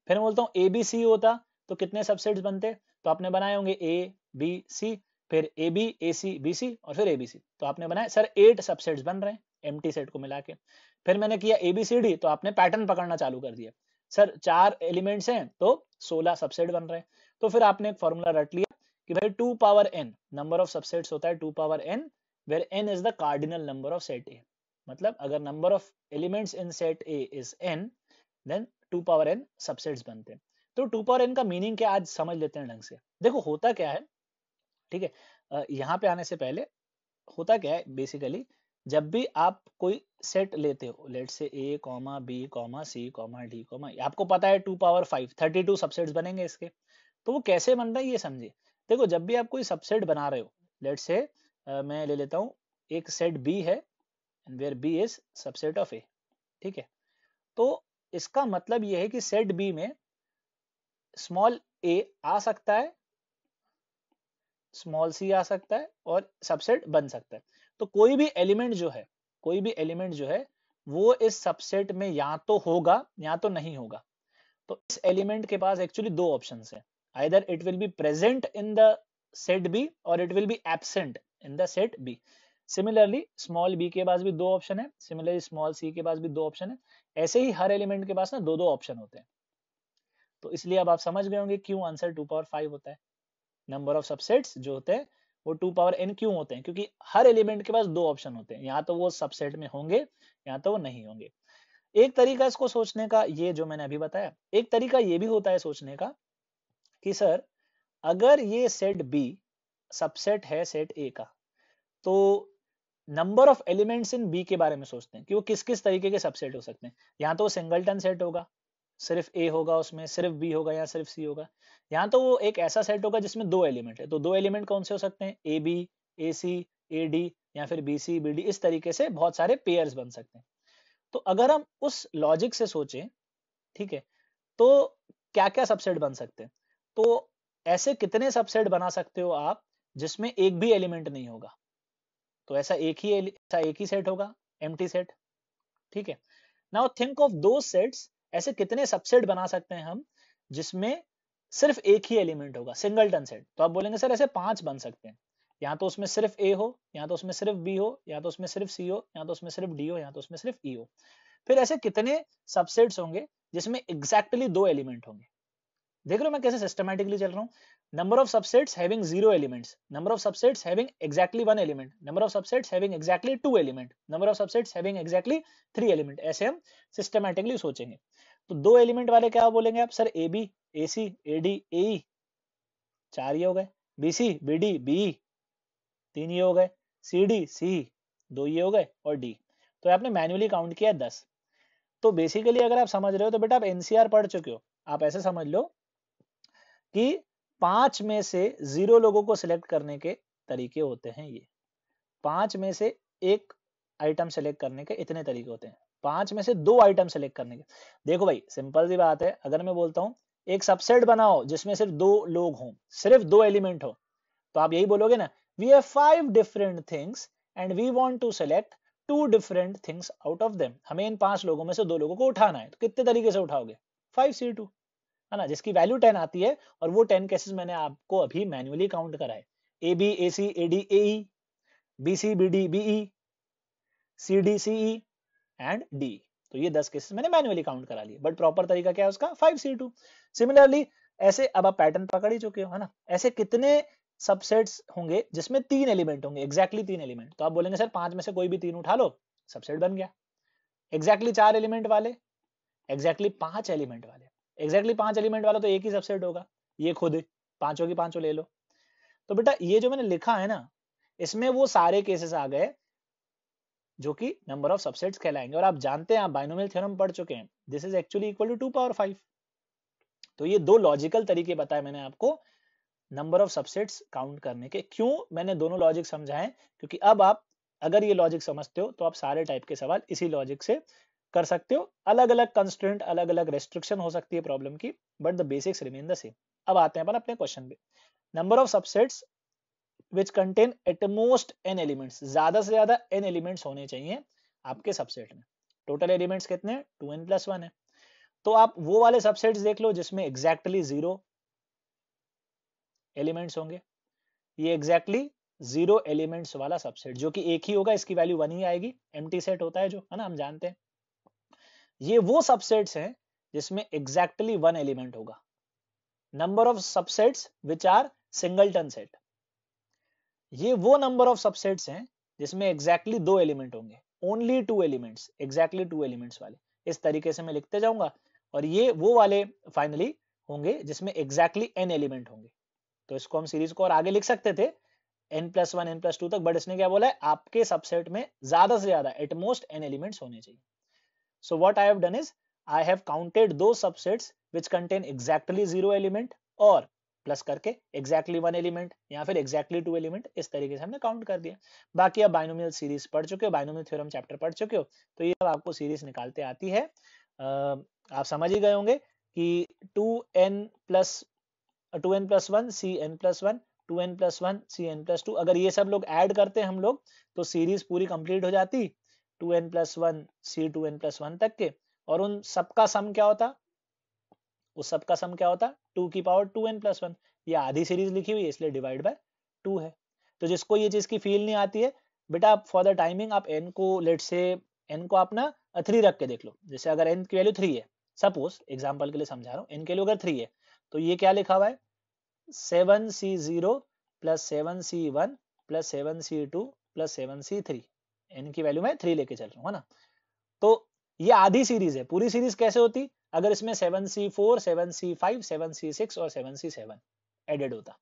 फिर मैं बोलता हूँ ए बी सी होता तो कितने सबसेट्स बनते तो आपने बनाए होंगे ए बी सी फिर ए B A C B C और फिर ए बी सी तो आपने बनाया सर एट सबसेट्स बन रहे हैं एम सेट को मिला के फिर मैंने किया ए बी सी डी तो आपने पैटर्न पकड़ना चालू कर दिया सर चार एलिमेंट्स हैं तो सोलह सबसेट बन रहे हैं तो फिर आपने एक फॉर्मूला रट लिया कि भाई two power n number of subsets होता है two power n where n is the cardinal number of set A मतलब अगर number of elements in set A is n then two power n subsets बनते हैं तो टू पावर एन का मीनिंग क्या आज समझ लेते हैं ढंग से देखो होता क्या है ठीक है यहाँ पे आने से पहले होता क्या है बेसिकली जब भी आप कोई सेट लेते हो let say A comma B comma C comma D comma आपको पता है two power five thirty two subsets बनेंगे इसके तो वो कैसे बन बनता है ये समझिए देखो जब भी आप कोई सबसेट बना रहे हो लेट से मैं ले लेता हूँ एक सेट बी है where B is subset of A ठीक है तो इसका मतलब यह है कि सेट बी में स्मॉल ए आ सकता है स्मॉल सी आ सकता है और सबसेट बन सकता है तो कोई भी एलिमेंट जो है कोई भी एलिमेंट जो है वो इस सबसेट में या तो होगा या तो नहीं होगा तो इस एलिमेंट के पास एक्चुअली दो ऑप्शन है either it will be present in the set B और it will be absent in the set B similarly small B के पास भी दो ऑप्शन है सिमिलरली स्मॉल सी के पास भी दो ऑप्शन है ऐसे ही हर एलिमेंट के पास ना दो दो ऑप्शन होते हैं तो इसलिए अब आप समझ गए होंगे क्यों आंसर टू पावर फाइव होता है नंबर ऑफ सबसेट्स जो होते हैं वो टू पावर एन क्यों होते हैं क्योंकि हर एलिमेंट के पास दो ऑप्शन होते हैं या तो वो सबसेट में होंगे या तो वो नहीं होंगे एक तरीका इसको सोचने का ये जो मैंने अभी बताया एक तरीका ये भी होता है सोचने का कि सर अगर ये सेट बी सबसेट है सेट ए का तो number of elements in B के बारे में सोचते हैं कि वो किस किस तरीके के सबसेट हो सकते हैं यहाँ तो वो सिंगलटन सेट होगा सिर्फ ए होगा उसमें सिर्फ बी होगा या सिर्फ सी होगा या तो वो एक ऐसा सेट होगा जिसमें दो एलिमेंट है तो दो एलिमेंट कौन से हो सकते हैं ए B A C A D या फिर बी सी बी डी इस तरीके से बहुत सारे पेयर्स बन सकते हैं तो अगर हम उस लॉजिक से सोचें ठीक है तो क्या क्या सबसेट बन सकते हैं तो ऐसे कितने सबसेट बना सकते हो आप जिसमें एक भी एलिमेंट नहीं होगा तो ऐसा एक ही ऐसा एक ही सेट होगा एम सेट ठीक है नाउ थिंक ऑफ दो सेट्स ऐसे कितने सबसेट बना सकते हैं हम जिसमें सिर्फ एक ही एलिमेंट होगा सिंगल टन सेट तो आप बोलेंगे सर ऐसे पांच बन सकते हैं या तो उसमें सिर्फ ए हो या तो उसमें सिर्फ बी हो या तो उसमें सिर्फ सी हो या तो उसमें सिर्फ डी हो या तो उसमें सिर्फ ई e हो फिर ऐसे कितने सबसेट्स होंगे जिसमें एग्जैक्टली exactly दो एलिमेंट होंगे देख लो मैं कैसे सिस्टमैटिकली चल रहा हूँ number of subsets having zero elements number of subsets having exactly one element number of subsets having exactly two element number of subsets having exactly three element ऐसे हम सिस्टमैटिकली सोचेंगे तो दो एलिमेंट वाले क्या बोलेंगे आप sir A B A C A D A चार ये हो गए B C B D B तीन ये हो गए सी डी सी दो ये हो गए और डी तो आपने मैनुअली काउंट किया दस तो बेसिकली अगर आप समझ रहे हो तो बेटा आप एनसीआर पढ़ चुके हो आप ऐसे समझ लो कि पांच में से जीरो लोगों को सिलेक्ट करने के तरीके होते हैं ये पांच में से एक आइटम सेलेक्ट करने के इतने तरीके होते हैं पांच में से दो आइटम सेलेक्ट करने के देखो भाई सिंपल सी बात है अगर मैं बोलता हूं एक सबसेट बनाओ जिसमें सिर्फ दो लोग हों सिर्फ दो एलिमेंट हो तो आप यही बोलोगे ना we have five different things and we want to select two different things out of them हमें इन पांच लोगों में से दो लोगों को उठाना है तो कितने तरीके से उठाओगे फाइव सी टू है ना जिसकी वैल्यू टेन आती है और वो टेन केसेस मैंने आपको अभी मैन्युअली काउंट कराए A B A C A D A B C B D B E C D C E and D तो ये दस केसेस मैंने मैन्युअली काउंट करा लिए बट प्रॉपर तरीका क्या है उसका फाइव सी टू सिमिलरली ऐसे अब आप पैटर्न पकड़ ही चुके हो है ना ऐसे कितने सबसेट्स होंगे जिसमें तीन एलिमेंट होंगे एग्जैक्टली exactly तीन एलिमेंट तो आप बोलेंगे सर पांच में से कोई भी तीन उठा लो सबसेट बन गया एग्जैक्टली exactly चार एलिमेंट वाले एग्जैक्टली exactly पांच एलिमेंट वाले एग्जैक्टली पांच एलिमेंट वाला तो एक ही सबसेट होगा ये खुद पांचों की पांचों ले लो तो बेटा ये जो मैंने लिखा है ना इसमें वो सारे केसेस आ गए जो कि नंबर ऑफ सबसेट्स कहलाएंगे और आप जानते हैं आप बाइनोमियल थ्योरम पढ़ चुके हैं this is actually equal to two power five तो ये दो लॉजिकल तरीके बताए मैंने आपको नंबर ऑफ सबसेट्स काउंट करने के क्यों मैंने दोनों लॉजिक समझाए क्योंकि अब आप अगर ये लॉजिक समझते हो तो आप सारे टाइप के सवाल इसी लॉजिक से कर सकते हो अलग अलग कंस्टेंट अलग अलग रेस्ट्रिक्शन हो सकती है प्रॉब्लम की but the basics remain the same अब आते हैं अपन अपने क्वेश्चन पे number of subsets which contain at most n elements ज्यादा से ज्यादा एन एलिमेंट्स होने चाहिए आपके सबसेट में टोटल एलिमेंट्स कितने टू एन प्लस वन है तो आप वो वाले सबसेट्स देख लो जिसमें एग्जैक्टली जीरो एलिमेंट्स होंगे ये एग्जैक्टली जीरो एलिमेंट्स वाला सबसेट जो कि एक ही होगा इसकी वैल्यू वन ही आएगी एम सेट होता है जो है ना हम जानते हैं ये वो सबसेट्स हैं जिसमें एग्जैक्टली वन एलिमेंट होगा number of subsets which are टन सेट ये वो नंबर ऑफ सबसेट्स हैं जिसमें एग्जैक्टली exactly दो एलिमेंट होंगे only two elements exactly two elements वाले इस तरीके से मैं लिखते जाऊंगा और ये वो वाले फाइनली होंगे जिसमें एग्जैक्टली एन एलिमेंट होंगे तो इसको हम सीरीज को और आगे लिख सकते थे n plus one n plus two तक बट इसने क्या बोला है आपके सबसेट में ज्यादा से ज्यादा एटमोस्ट एन एलिमेंट्स होने चाहिए So what I have done is I have counted those subsets which contain exactly zero element or plus करके exactly वन एलिमेंट या फिर exactly टू एलिमेंट इस तरीके से हमने काउंट कर दिया बाकी आप बाइनोमियल सीरीज पढ़ चुके हो बाइनोमियल थ्योरम चैप्टर पढ़ चुके हो तो ये अब आपको सीरीज निकालते आती है आप समझ ही गए होंगे कि 2n plus n plus one C n plus one two n plus one C n plus two अगर ये सब लोग ऐड करते हैं हम लोग तो सीरीज पूरी कंप्लीट हो जाती two n plus one C two n plus one तक के और उन सबका सम क्या होता उस सबका सम क्या होता टू की power two n plus one ये आधी सीरीज लिखी हुई है इसलिए डिवाइड बाय टू है तो जिसको ये चीज की फील नहीं आती है बेटा फॉर द टाइमिंग आप एन को लेट से एन को आप ना थ्री रख के देख लो जैसे अगर एन की वैल्यू थ्री है सपोज एग्जाम्पल के लिए समझा रहा हूँ एन के वैल्यू अगर थ्री है तो ये क्या लिखा हुआ है seven C zero plus seven C one plus seven C two plus seven C three n की वैल्यू मैं थ्री लेके चल रहा हूँ है ना तो ये आधी सीरीज है पूरी सीरीज कैसे होती अगर इसमें seven C four seven C five seven C six और सेवन सी सेवन एडेड होता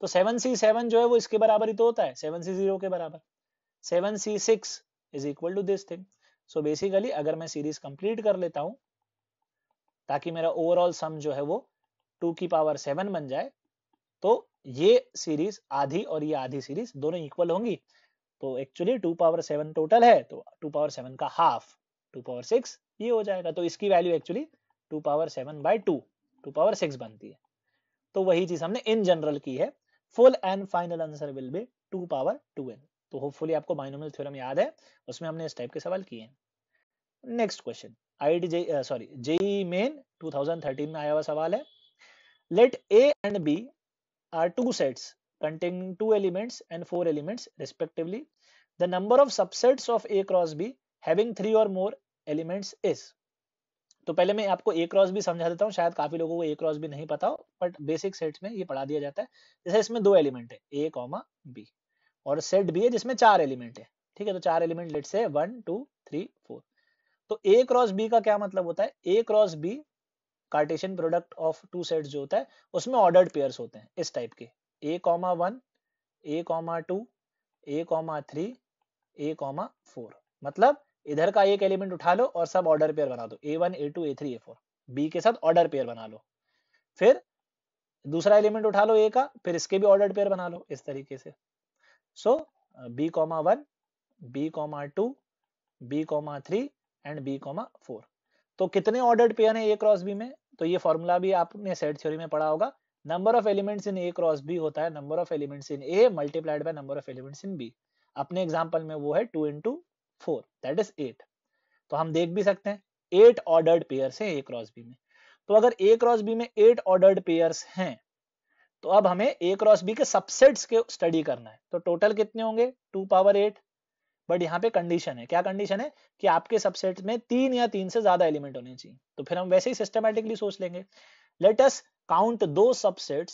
तो सेवन सी सेवन जो है वो इसके बराबर ही तो होता है सेवन सी जीरो के बराबर seven C six is equal to this thing so basically अगर मैं सीरीज कंप्लीट कर लेता हूं ताकि मेरा ओवरऑल सम जो है वो टू की पावर सेवन बन जाए तो ये सीरीज आधी और ये आधी सीरीज दोनों इक्वल होंगी तो actually two power seven total है तो टू पावर सेवन का हाफ टू पावर सिक्स ये हो जाएगा तो इसकी value actually two power seven by two two power six बनती है तो वही चीज हमने इन जनरल की है full and final answer will be two power two n तो होपफुली आपको बाइनोमियल थ्योरम याद है उसमें हमने इस टाइप के सवाल किए हैं next question ID sorry JEE main 2013 में आया हुआ सवाल है let A and B are two sets containing two elements and four elements respectively. The number of subsets of A cross B having three or more elements is तो पहले मैं आपको ए क्रॉस भी समझा देता हूँ शायद काफी लोगों को ए क्रॉस भी नहीं पता हो बट बेसिक सेट्स में ये पढ़ा दिया जाता है जैसे इसमें दो एलिमेंट है ए कॉमा बी और सेट बी है जिसमें चार एलिमेंट है ठीक है तो चार element let say one two three four तो ए क्रॉस बी का क्या मतलब होता है A cross B cartesian product of two set जो होता है उसमें ऑर्डर्ड पेयर होते हैं इस टाइप के A comma one A comma two A comma three A comma four मतलब इधर का एक एलिमेंट उठा लो और सब ऑर्डर पेयर बना दो A one A two A three A four B के साथ ऑर्डर पेयर बना लो फिर दूसरा एलिमेंट उठा लो ए का फिर इसके भी ऑर्डर पेयर बना लो इस तरीके से so B comma one B comma two B comma three and B comma four तो कितने ऑर्डर पेयर है ए क्रॉस बी में तो ये फॉर्मूला भी आपने सेट थ्योरी में पढ़ा होगा number of elements in A cross B होता है number of elements in A multiplied by number of elements in B अपने एग्जांपल में वो है two into four that is eight तो हम देख भी सकते हैं एट ऑर्डर्ड पेयर्स हैं ए क्रॉस बी में तो अगर ए क्रॉस बी में एट ऑर्डर्ड पेयर्स हैं तो अब हमें ए क्रॉस बी के सबसेट्स के स्टडी करना है तो टोटल कितने होंगे टू पावर एट बट यहाँ पे कंडीशन है क्या कंडीशन है कि आपके सबसेट में तीन या तीन से ज्यादा एलिमेंट होने चाहिए तो फिर हम वैसे ही सिस्टमेटिकली सोच लेंगे लेट अस काउंट दो subsets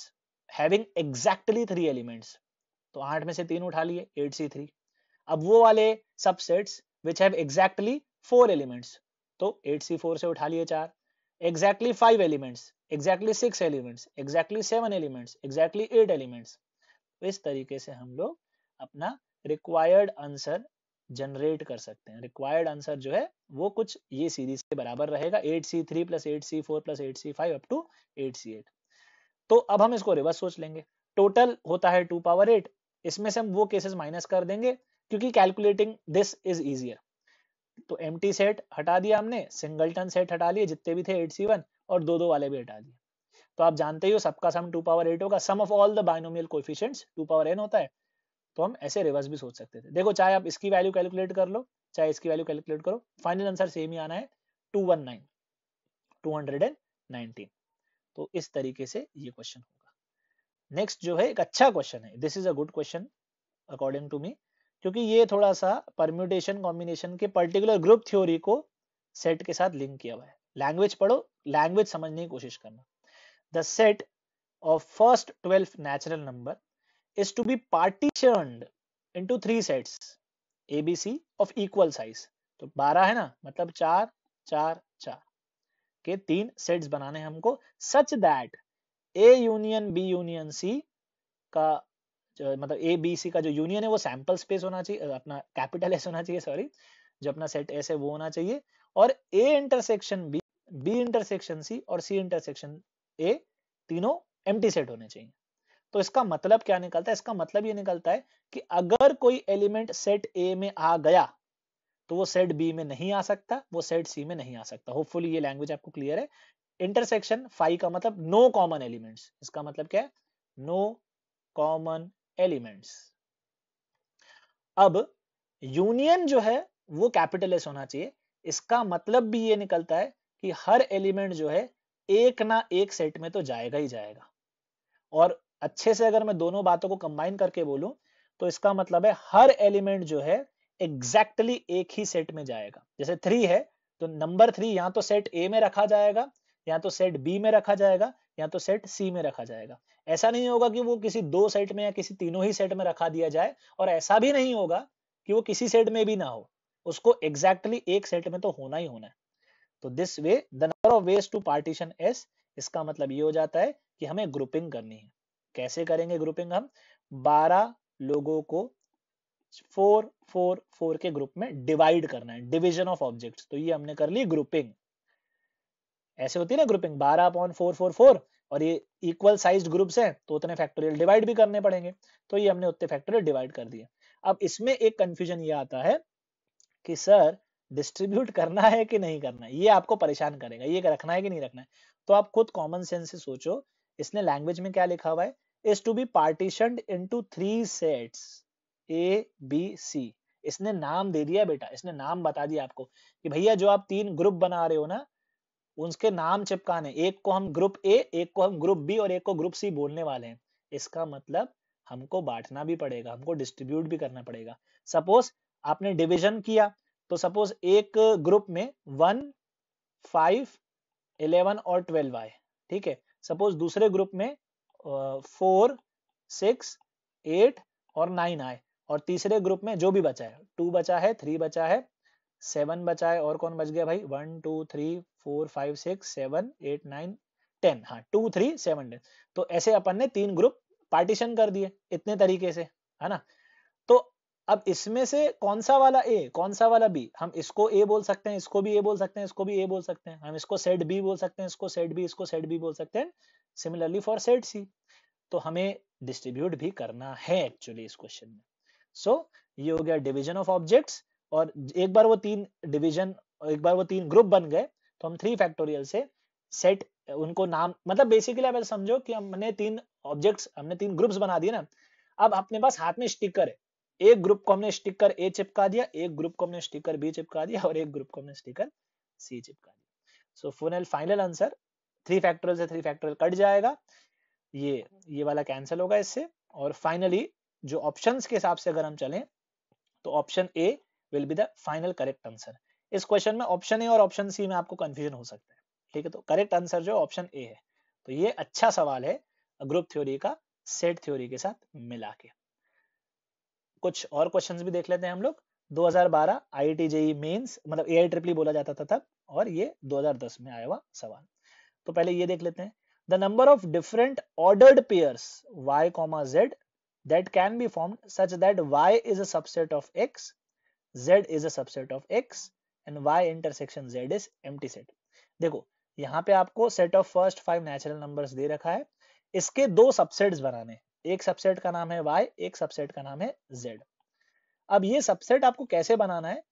having exactly three elements तो आठ में से तीन उठा लिए एट सी थ्री अब वो वाले subsets which have exactly four elements तो एट सी फोर से उठा लिए चार exactly five elements exactly six elements exactly seven elements exactly eight elements इस तरीके से हम लोग अपना रिक्वायर्ड आंसर जनरेट कर सकते हैं रिक्वायर्ड आंसर जो है वो कुछ ये सीरीज के बराबर रहेगा eight C three plus eight C four plus eight C five up to eight C eight तो अब हम इसको रिवर्स सोच लेंगे टोटल होता है टू पावर एट इसमें से हम वो केसेस माइनस कर देंगे क्योंकि कैलकुलेटिंग दिस इज इजियर तो एम सेट हटा दिया हमने सिंगलटन सेट हटा लिए जितने भी थे एट सी वन और दो दो वाले भी हटा दिए तो आप जानते ही हो सबका सम टू पावर एट होगा sum of all the binomial coefficients two power n होता है तो हम ऐसे रिवर्स भी सोच सकते थे देखो चाहे आप इसकी वैल्यू कैलकुलेट कर लो चाहे इसकी वैल्यू कैलकुलेट करो फाइनल आंसर सेम ही आना है two one nine two hundred and nineteen तो इस तरीके से ये क्वेश्चन होगा नेक्स्ट जो है एक अच्छा क्वेश्चन है this is a good question according to me क्योंकि ये थोड़ा सा परम्यूटेशन कॉम्बिनेशन के पर्टिकुलर ग्रुप थ्योरी को सेट के साथ लिंक किया हुआ है लैंग्वेज पढ़ो लैंग्वेज समझने की कोशिश करना the set of first twelve natural number is to be partitioned into three sets a b c of equal size to तो 12 है ना मतलब 4 4 चार के तीन सेट्स बनाने हमको such that A union B union C का जो मतलब ए बी सी का जो यूनियन है वो सैंपल स्पेस होना चाहिए अपना कैपिटल एस होना चाहिए सॉरी जो अपना सेट एस है वो होना चाहिए और A intersection B B intersection C और सी इंटरसेक्शन ए तीनों एम्प्टी सेट होने चाहिए तो इसका मतलब क्या निकलता है इसका मतलब ये निकलता है कि अगर कोई एलिमेंट सेट ए में आ गया तो वो सेट बी में नहीं आ सकता वो सेट सी में नहीं आ सकता होपफुल ये लैंग्वेज आपको क्लियर है इंटरसेक्शन फाइव का मतलब नो कॉमन एलिमेंट्स इसका मतलब क्या है नो कॉमन एलिमेंट्स अब यूनियन जो है वो कैपिटल एस होना चाहिए इसका मतलब भी ये निकलता है कि हर एलिमेंट जो है एक ना एक सेट में तो जाएगा ही जाएगा और अच्छे से अगर मैं दोनों बातों को कंबाइन करके बोलूं तो इसका मतलब है हर एलिमेंट जो है एग्जैक्टली exactly एक ही सेट में जाएगा जैसे थ्री है तो नंबर थ्री या तो सेट ए में रखा जाएगा या तो सेट बी में रखा जाएगा या तो सेट सी में रखा जाएगा ऐसा नहीं होगा कि वो किसी दो सेट में या किसी तीनों ही सेट में रखा दिया जाए और ऐसा भी नहीं होगा कि वो किसी सेट में भी ना हो उसको एग्जैक्टली exactly एक सेट में तो होना ही होना है तो this way the number of ways to partition S इसका मतलब ये हो जाता है कि हमें ग्रुपिंग करनी है कैसे करेंगे ग्रुपिंग हम 12 लोगों को फोर फोर फोर के ग्रुप में डिवाइड करना है डिविजन ऑफ ऑब्जेक्ट्स तो ये हमने कर ली ग्रुपिंग ऐसे होती है ना grouping 12 upon four four four और ये इक्वल साइज ग्रुप्स हैं तो उतने फैक्टोरियल डिवाइड भी करने पड़ेंगे तो ये हमने उतने फैक्टोरियल डिवाइड कर दिए अब इसमें एक कंफ्यूजन ये आता है कि सर डिस्ट्रीब्यूट करना है कि नहीं करना है ये आपको परेशान करेगा ये रखना है कि नहीं रखना है तो आप खुद कॉमन सेंस से सोचो इसने लैंग्वेज में क्या लिखा हुआ है is to be partition into three sets A B C इसने नाम दे दिया बेटा इसने नाम बता दिया आपको कि भैया जो आप तीन ग्रुप बना रहे हो ना उसके नाम चिपकाने एक को हम ग्रुप ए एक को हम ग्रुप बी और एक को ग्रुप सी बोलने वाले हैं इसका मतलब हमको बांटना भी पड़ेगा हमको डिस्ट्रीब्यूट भी करना पड़ेगा सपोज आपने डिविजन किया तो सपोज एक ग्रुप में वन फाइव इलेवन और ट्वेल्व आए ठीक है सपोज दूसरे ग्रुप में फोर सिक्स एट और नाइन आए और तीसरे ग्रुप में जो भी बचा है टू बचा है थ्री बचा है सेवन बचा है और कौन बच गया भाई one two three four five six seven eight nine ten हाँ टू थ्री सेवन टेन तो ऐसे अपन ने तीन ग्रुप पार्टीशन कर दिए इतने तरीके से है ना अब इसमें से कौन सा वाला ए कौन सा वाला बी हम इसको ए बोल सकते हैं इसको भी ए बोल सकते हैं इसको भी ए बोल सकते हैं हम इसको सेट बी बोल सकते हैं इसको सेट बी इसको सेट बी बोल सकते हैं सिमिलरली फॉर सेट सी तो हमें डिस्ट्रीब्यूट भी करना है एक्चुअली इस क्वेश्चन में सो so, ये हो गया डिविजन ऑफ ऑब्जेक्ट्स और एक बार वो तीन डिविजन एक बार वो तीन ग्रुप बन गए तो हम थ्री फैक्टोरियल से सेट उनको नाम मतलब बेसिकली आप समझो कि हमने तीन ऑब्जेक्ट्स हमने तीन ग्रुप्स बना दिए ना अब अपने पास हाथ में स्टिकर है एक ग्रुप को हमने स्टिकर ए चिपका दिया एक ग्रुप को हमने स्टिकर बी चिपका दिया और एक ग्रुप को हमने स्टिकर सी चिपका दिया सो फोनल फाइनल आंसर थ्री फैक्टोरियल से थ्री फैक्टोरियल कट जाएगा ये ये वाला कैंसिल होगा इससे और फाइनली जो ऑप्शंस के हिसाब से अगर हम चलें तो option A will be the final correct answer इस क्वेश्चन में ऑप्शन ए और ऑप्शन सी में आपको कंफ्यूजन हो सकता है ठीक है तो करेक्ट आंसर जो ऑप्शन ए है तो ये अच्छा सवाल है ग्रुप थ्योरी का सेट थ्योरी के साथ मिला के कुछ और क्वेश्चंस भी देख लेते हैं हम लोग 2012 आईआईटी जेई मेंस मतलब एआई ट्रिपली e बोला जाता था तब और ये 2010 में आया हुआ सवाल तो पहले ये देख लेते हैं the number of different ordered pairs y, z that can be formed such that y is a subset of x, z is a subset of x and y intersection z is empty set देखो यहाँ पे आपको set of first five natural numbers दे रखा है इसके दो सबसेट्स बनाने एक सबसेट का नाम है वाई एक सबसेट का नाम है जेड अब ये सबसेट आपको कैसे बनाना है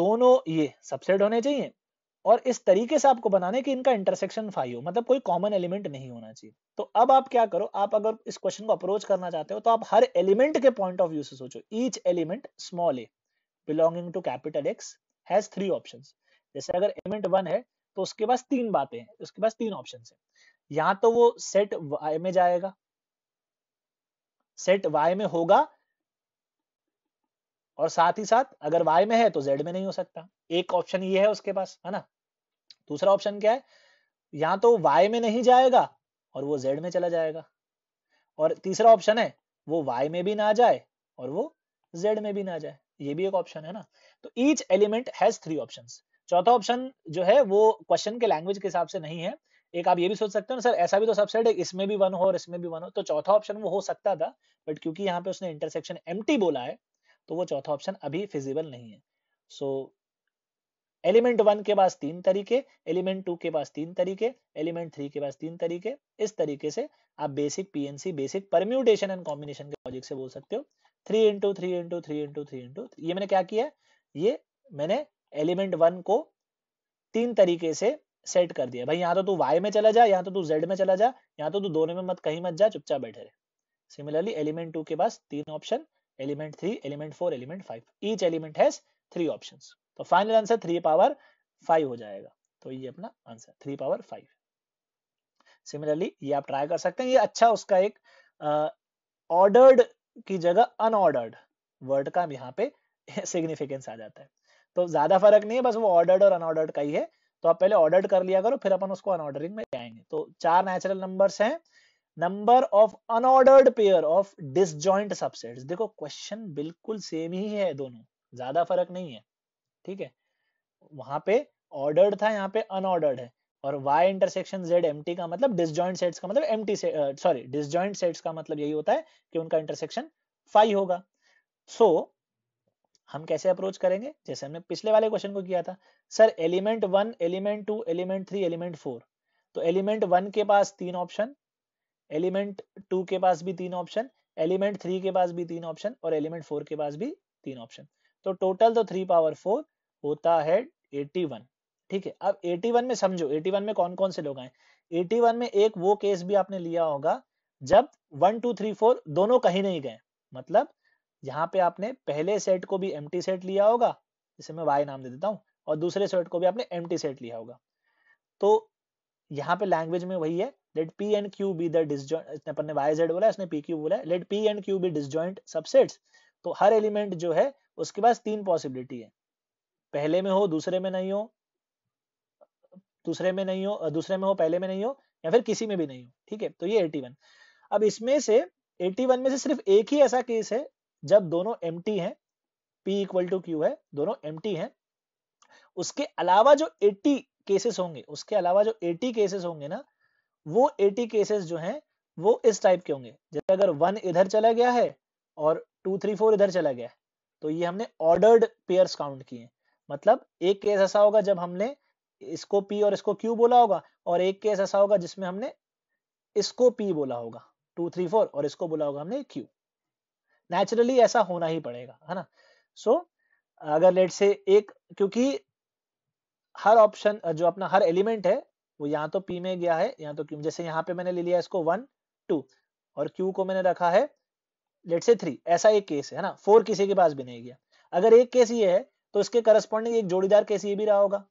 दोनों ये सबसेट होने चाहिए और इस तरीके से आपको बनाने की इनका इंटरसेक्शन फाइव हो मतलब कोई कॉमन एलिमेंट नहीं होना चाहिए तो अब आप क्या करो आप अगर इस क्वेश्चन को अप्रोच करना चाहते हो तो आप हर एलिमेंट के पॉइंट ऑफ व्यू से सोचो each element small A belonging to capital X has three options जैसे अगर एलिमेंट वन है तो उसके पास तीन बातें हैं उसके पास तीन ऑप्शन है या तो वो सेट वाई में जाएगा सेट वाई में होगा और साथ ही साथ अगर वाई में है तो जेड में नहीं हो सकता एक ऑप्शन ये है उसके पास है ना दूसरा ऑप्शन क्या है या तो वाई में नहीं जाएगा और वो जेड में चला जाएगा और तीसरा ऑप्शन है वो वाई में भी ना जाए और वो जेड में भी ना जाए ये भी एक ऑप्शन है ना तो each element has three option चौथा ऑप्शन जो है वो क्वेश्चन के लैंग्वेज के हिसाब से नहीं है एक आप ये भी सोच सकते हो ना सर ऐसा भी तो सबसेट है इसमें भी वन हो और इसमें भी वन हो तो चौथा ऑप्शन वो हो सकता था बट क्योंकि यहाँ पे उसने इंटरसेक्शन एम बोला है तो वो चौथा ऑप्शन अभी फिजिबल नहीं है सो एलिमेंट वन के पास तीन तरीके एलिमेंट टू के पास तीन तरीके एलिमेंट थ्री के पास तीन तरीके इस तरीके से आप basic PNC basic permutation and combination के लॉजिक से बोल सकते हो three into three into three into three into ये मैंने क्या किया ये मैंने एलिमेंट वन को तीन तरीके से सेट कर दिया भाई यहाँ तो तू वाई में चला जा यहाँ तो तू जेड में चला जा यहाँ तो तू दोनों में मत कहीं मत जा चुपचाप बैठे रहे सिमिलरली एलिमेंट टू के पास तीन option element three element four element five each element has three option तो final answer three power five हो जाएगा तो ये अपना answer three power five similarly ये आप ट्राई कर सकते हैं ये अच्छा उसका एक ऑर्डर्ड की जगह अनऑर्डर्ड वर्ड का यहाँ पे सिग्निफिकेंस आ जाता है तो ज्यादा फर्क नहीं है बस वो ऑर्डर्ड और अनऑर्डर्ड का ही है तो आप पहले ऑर्डर कर लिया करो फिर अपन उसको अनऑर्डरिंग में जाएंगे तो चार नेचुरल नंबर्स हैं number of unordered pair of disjoint subsets देखो क्वेश्चन बिल्कुल सेम ही है दोनों ज्यादा फर्क नहीं है ठीक है वहां पे ऑर्डर्ड था यहाँ पे अनऑर्डर्ड है और y इंटरसेक्शन z empty का मतलब डिसजॉइंट सेट्स का मतलब empty से सॉरी डिसजॉइंट सेट्स का मतलब यही होता है कि उनका इंटरसेक्शन फाइव होगा सो so, हम कैसे अप्रोच करेंगे जैसे हमने पिछले वाले क्वेश्चन को किया था sir element one element two element three element four तो एलिमेंट वन के पास तीन ऑप्शन एलिमेंट टू के पास भी तीन ऑप्शन एलिमेंट थ्री के पास भी तीन ऑप्शन और एलिमेंट फोर के पास भी तीन ऑप्शन तो टोटल तो थ्री पावर फोर होता है एटी वन ठीक है अब एटी वन में समझो एटी वन में कौन कौन से लोग आए एटी वन में एक वो केस भी आपने लिया होगा जब वन टू थ्री फोर दोनों कहीं नहीं गए मतलब जहां पे आपने पहले सेट को भी एम सेट लिया होगा जिसे मैं वाई नाम दे देता हूँ और दूसरे सेट को भी आपने एम सेट लिया होगा तो यहाँ पे लैंग्वेज में वही है let P and Q be दिसने वाई जेड बोला इसने पी क्यू बोला let P and Q be disjoint subsets तो हर एलिमेंट जो है उसके पास तीन पॉसिबिलिटी है पहले में हो दूसरे में नहीं हो दूसरे में नहीं हो दूसरे में हो पहले में नहीं हो या फिर किसी में भी नहीं हो ठीक है तो ये 81 अब इसमें से 81 में से सिर्फ एक ही ऐसा केस है जब दोनों एम हैं P इक्वल टू क्यू है दोनों एम हैं उसके अलावा जो 80 केसेस होंगे उसके अलावा जो 80 केसेस होंगे ना वो 80 केसेस जो हैं वो इस टाइप के होंगे जैसे अगर वन इधर चला गया है और टू थ्री फोर इधर चला गया है तो ये हमने ऑर्डर्ड पेयर्स काउंट किए मतलब एक केस ऐसा होगा जब हमने इसको P और इसको Q बोला होगा और एक केस ऐसा होगा जिसमें हमने इसको P बोला होगा टू थ्री फोर और इसको बोला होगा हमने Q नेचुरली ऐसा होना ही पड़ेगा है ना सो so, अगर लेट से एक क्योंकि हर ऑप्शन जो अपना हर एलिमेंट है वो यहाँ तो पी में गया है यहाँ तो क्यू जैसे यहाँ पे मैंने ले लिया इसको वन टू और क्यू को मैंने रखा है लेट से थ्री ऐसा एक केस है ना फोर किसी के पास भी नहीं गया अगर एक केस ये है तो इसके करस्पॉन्डिंग एक जोड़ीदार केस ये भी रहा होगा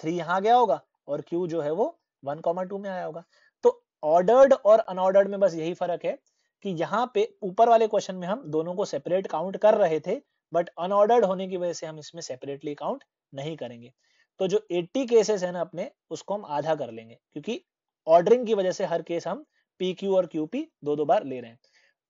थ्री यहाँ गया होगा और क्यू जो है वो वन कॉमा टू में आया होगा तो ऑर्डर्ड और अनऑर्डर्ड में बस यही फर्क है कि यहाँ पे ऊपर वाले क्वेश्चन में हम दोनों को सेपरेट काउंट कर रहे थे बट अनऑर्डर्ड होने की वजह से हम इसमें सेपरेटली काउंट नहीं करेंगे तो जो 80 केसेस है ना अपने उसको हम आधा कर लेंगे क्योंकि ऑर्डरिंग की वजह से हर केस हम पी क्यू और क्यू पी दो दो बार ले रहे हैं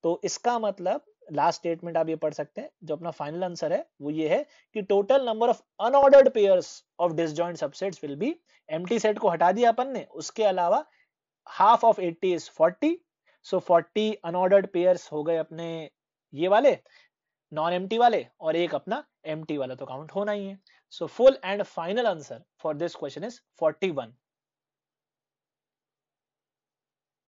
तो इसका मतलब लास्ट स्टेटमेंट आप ये पढ़ सकते हैं जो अपना फाइनल आंसर है वो ये है कि total number of unordered pairs of disjoint subsets will be empty set को हटा दिया अपन ने उसके अलावा half of 80 is so so 40 unordered pairs हो गए अपने ये वाले नॉन एम वाले और एक अपना एम वाला तो काउंट होना ही है so full and final answer for this question is 41